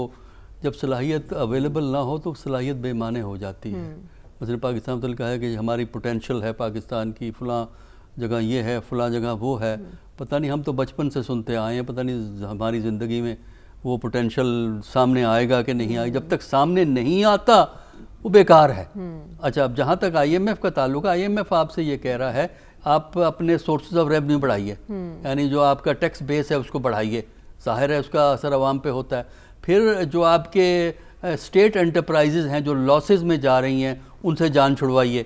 जब सलाहियत अवेलेबल ना हो तो सलाहियत बेमाने हो जाती है मसल हम्म। पाकिस्तान तो कहा है कि हमारी पोटेंशल है पाकिस्तान की फ़लाँ जगह ये है फ़लाँ जगह वो है हम्म। पता नहीं हम तो बचपन से सुनते आए हैं पता नहीं हमारी ज़िंदगी में वो पोटेंशियल सामने आएगा कि नहीं आएगा जब तक सामने नहीं आता वो बेकार है हम्म। अच्छा अब जहाँ तक आईएमएफ का ताल्लुक है आईएमएफ आपसे ये कह रहा है आप अपने सोर्सेज ऑफ रेवेन्यू बढ़ाइए हम्म। यानी जो आपका टैक्स बेस है उसको बढ़ाइए जाहिर है उसका असर आवाम पे होता है फिर जो आपके स्टेट एंटरप्राइजेज हैं जो लॉसेज में जा रही हैं उनसे जान छुड़वाइए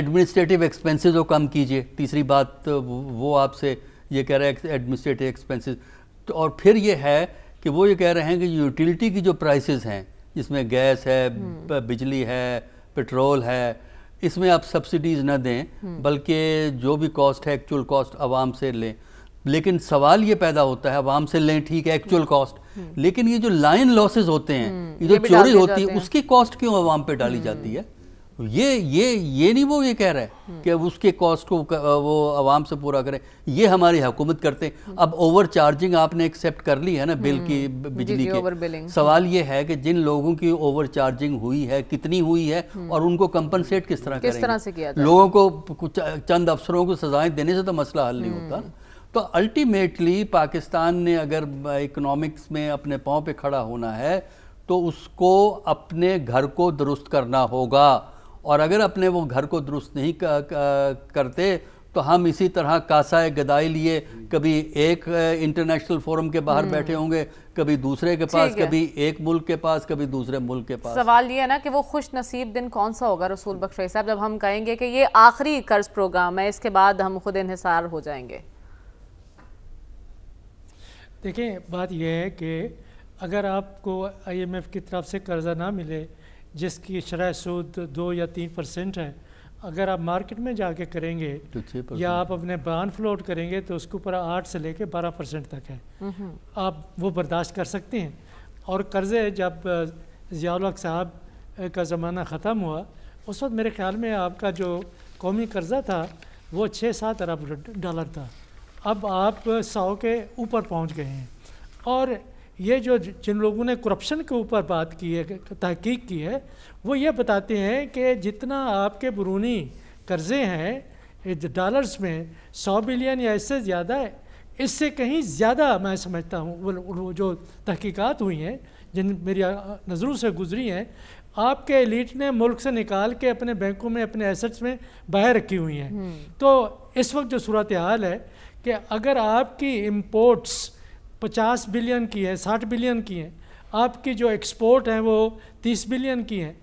एडमिनिस्ट्रेटिव हम्म। एक्सपेंसेस को कम कीजिए तीसरी बात वो आपसे ये कह रहा है एडमिनिस्ट्रेटिव एक्सपेंसेस तो और फिर ये है कि वो ये कह रहे हैं कि यूटिलिटी की जो प्राइसेस हैं जिसमें गैस है हम्म। बिजली है पेट्रोल है इसमें आप सब्सिडीज़ ना दें हम्म। बल्कि जो भी कॉस्ट है एक्चुअल कॉस्ट आवाम से लें लेकिन सवाल ये पैदा होता है आवाम से लें ठीक है एक्चुअल हम्म। कॉस्ट लेकिन ये जो लाइन लॉसेज होते हैं ये जो चोरी होती है उसकी कॉस्ट क्यों आवाम पे डाली जाती है ये ये ये नहीं वो ये कह रहा है हम्म। कि उसके कॉस्ट को वो आवाम से पूरा करें ये हमारी हुकूमत करते हैं हम्म। अब ओवर चार्जिंग आपने एक्सेप्ट कर ली है ना बिल की हम्म। बिजली की सवाल ये है कि जिन लोगों की ओवर चार्जिंग हुई है कितनी हुई है और उनको कंपनसेट किस तरह किस तरह से किया लोगों को चंद अफसरों को सजाएं देने से तो मसला हल नहीं होता तो अल्टीमेटली पाकिस्तान ने अगर इकोनॉमिक्स में अपने पाँव पे खड़ा होना है तो उसको अपने घर को दुरुस्त करना होगा और अगर अपने वो घर को दुरुस्त नहीं करते तो हम इसी तरह कासाए गदाई लिए कभी एक इंटरनेशनल फोरम के बाहर बैठे हम्म। होंगे कभी दूसरे के पास कभी एक मुल्क के पास कभी दूसरे मुल्क के पास सवाल ये है ना कि वो खुश नसीब दिन कौन सा होगा रसूल बख्श साहब जब हम कहेंगे कि ये आखिरी कर्ज प्रोग्राम है इसके बाद हम खुद इनसार हो जाएंगे देखिए बात यह है कि अगर आपको एफ की तरफ से कर्जा ना मिले जिसकी शरा सूद दो या तीन परसेंट है अगर आप मार्केट में जाके करेंगे तो या आप अपने बांध फ्लोट करेंगे तो उसके ऊपर आठ से लेके बारह परसेंट तक है आप वो बर्दाश्त कर सकते हैं और कर्ज़े जब ज़ियालक साहब का ज़माना ख़त्म हुआ उस वक्त मेरे ख्याल में आपका जो कौमी कर्ज़ा था वो छः सात अरब डॉलर था अब आप सौ के ऊपर पहुंच गए हैं और ये जो जिन लोगों ने करप्शन के ऊपर बात की है तहकीक की है वो ये बताते हैं कि जितना आपके बरूनी कर्ज़े हैं डॉलर्स में सौ बिलियन या इससे ज़्यादा है इससे कहीं ज़्यादा मैं समझता हूँ वो जो तहकीकात हुई हैं जिन मेरी नज़रों से गुजरी हैं आपके एलिट ने मुल्क से निकाल के अपने बैंकों में अपने एसेट्स में बाहर रखी हुई हैं हम्म। तो इस वक्त जो सूरत हाल है कि अगर आपकी इम्पोर्ट्स पचास बिलियन की है साठ बिलियन की है आपकी जो एक्सपोर्ट हैं वो तीस बिलियन की हैं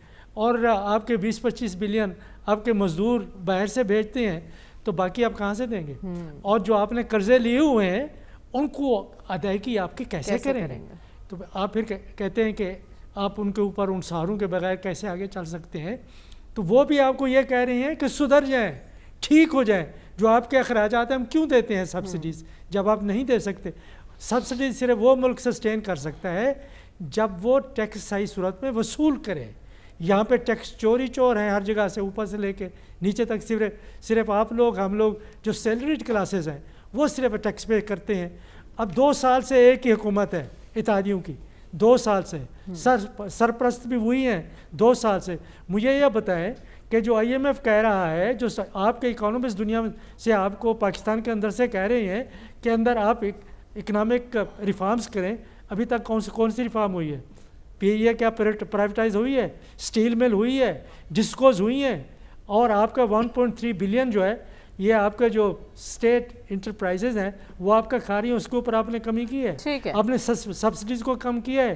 और आपके बीस पच्चीस बिलियन आपके मज़दूर बाहर से भेजते हैं तो बाकी आप कहाँ से देंगे हम्म। और जो आपने कर्जे लिए हुए हैं उनको अदायगी आपकी कैसे, कैसे करेंगे? करेंगे तो आप फिर कहते हैं कि आप उनके ऊपर उन सहारों के बगैर कैसे आगे चल सकते हैं तो वो भी आपको ये कह रहे हैं कि सुधर जाए ठीक हो जाए जो आपके अखराज हैं हम क्यों देते हैं सब्सिडीज़ जब आप नहीं दे सकते सब्सिडी सिर्फ वो मुल्क सस्टेन कर सकता है जब वो टैक्स सही सूरत में वसूल करे यहाँ पे टैक्स चोरी चोर है हर जगह से ऊपर से लेके नीचे तक सिर्फ सिर्फ आप लोग हम लोग जो सैलरीड क्लासेस हैं वो सिर्फ टैक्स पे करते हैं अब दो साल से एक ही हुकूमत है इतादियों की दो साल से हम्म। सर सरप्रस्त भी हुई हैं दो साल से मुझे यह बताएं कि जो आईएमएफ कह रहा है जो आपके इकोनॉमिस्ट दुनिया से आपको पाकिस्तान के अंदर से कह रहे हैं कि अंदर आप एक इकनॉमिक रिफॉर्म्स uh, करें अभी तक कौन सी कौन सी रिफॉर्म हुई है ये क्या प्राइवेटाइज हुई है स्टील मिल हुई है डिस्कोज हुई हैं और आपका 1.3 बिलियन जो है ये आपका जो स्टेट इंटरप्राइजेज हैं वो आपका खा रही है उसके ऊपर आपने कमी की है ठीक है आपने सब्सिडीज को कम किया है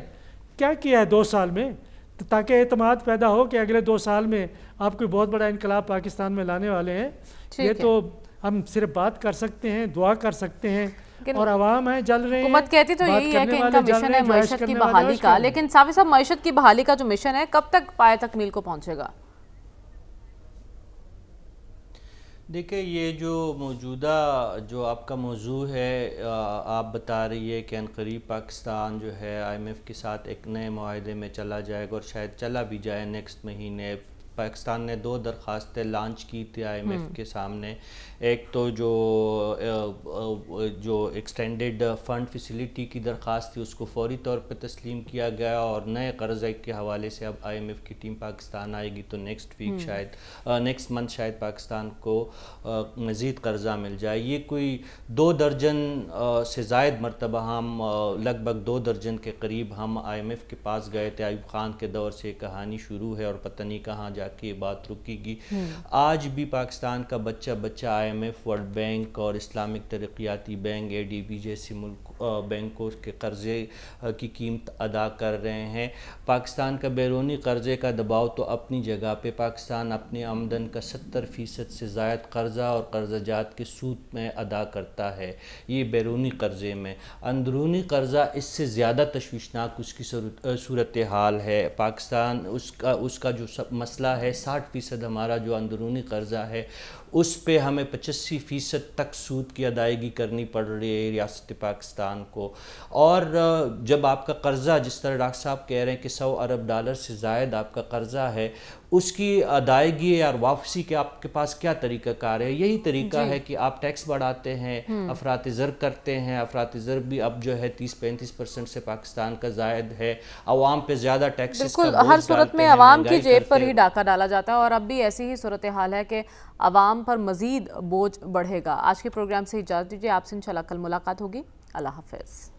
क्या किया है दो साल में तो ताकि अतमाद पैदा हो कि अगले दो साल में आप कोई बहुत बड़ा इनकलाब पाकिस्तान में लाने वाले हैं ये है। तो हम सिर्फ बात कर सकते हैं दुआ कर सकते हैं लेकिन और आवाम है जल रही हुकूमत कहती तो यही है कि इनका मिशन है मीशत की बहाली का लेकिन साफी साहब मीशत की बहाली का जो मिशन है कब तक पाए तकमील को पहुंचेगा देखिए ये जो मौजूदा जो आपका मौजू है आ, आप बता रही है कि अनकरीब पाकिस्तान जो है आईएमएफ के साथ एक नए माहे में चला जाएगा और शायद चला भी जाए नेक्स्ट महीने पाकिस्तान ने दो दरख्वास्तें लॉन्च की थी आईएमएफ हम्म। के सामने एक तो जो जो एक्सटेंडेड फंड फैसिलिटी की दरख्वास्त थी उसको फौरी तौर पर तस्लीम किया गया और नए कर्ज के हवाले से अब आई एम एफ़ की टीम पाकिस्तान आएगी तो नेक्स्ट हम्म। वीक शायद नेक्स्ट मंथ शायद पाकिस्तान को मज़ीद कर्जा मिल जाए ये कोई दो दर्जन से जायद मरतबा हम लगभग दो दर्जन के करीब हम आई एम एफ़ के पास गए थे आयुब खान के दौर से कहानी शुरू है और पता नहीं कहाँ जाके ये बात रुकेगी हम्म। आज भी पाकिस्तान का बच्चा बच्चा आया एम एफ़ वर्ल्ड बैंक और इस्लामिक तरक्याती बैंक बी जैसे मुल्क बैंकों के कर्ज़े की कीमत अदा कर रहे हैं पाकिस्तान का बैरूनी कर्ज़े का दबाव तो अपनी जगह पर पाकिस्तान अपनी आमदन का सत्तर फ़ीसद से ज़ायद कर्ज़ा और कर्जा जात के सूद में अदा करता है ये बैरूनी कर्ज़े में अंदरूनी कर्ज़ा इससे ज़्यादा तशवीशनाक उसकी सूरत हाल है पाकिस्तान उसका उसका जो सब मसला है साठ फ़ीसद हमारा जो अंदरूनी कर्ज़ा है उस पर हमें पचासी फ़ीसद तक सूद की अदायगी करनी पड़ रही है रियासत पाकिस्तान को और जब आपका कर्ज़ा जिस तरह डॉक्टर साहब कह रहे हैं कि सौ अरब डॉलर से जायद आपका कर्ज़ा है उसकी अदायगी या वापसी के आपके पास क्या तरीकाकार है यही तरीका है कि आप टैक्स बढ़ाते हैं हम्म। अफरात ज़र करते हैं अफरात ज़र भी अब जो है तीस पैंतीस परसेंट से पाकिस्तान का जायद है अवाम पे ज़्यादा टैक्स बिल्कुल हर सूरत में आवाम की जेब पर ही डाका डाला जाता है और अब भी ऐसी ही सूरत हाल है कि आवाम पर मजीद बोझ बढ़ेगा आज के प्रोग्राम से इजाज़त दीजिए आपसे इन कल मुलाकात होगी अल्लाह हाफिज़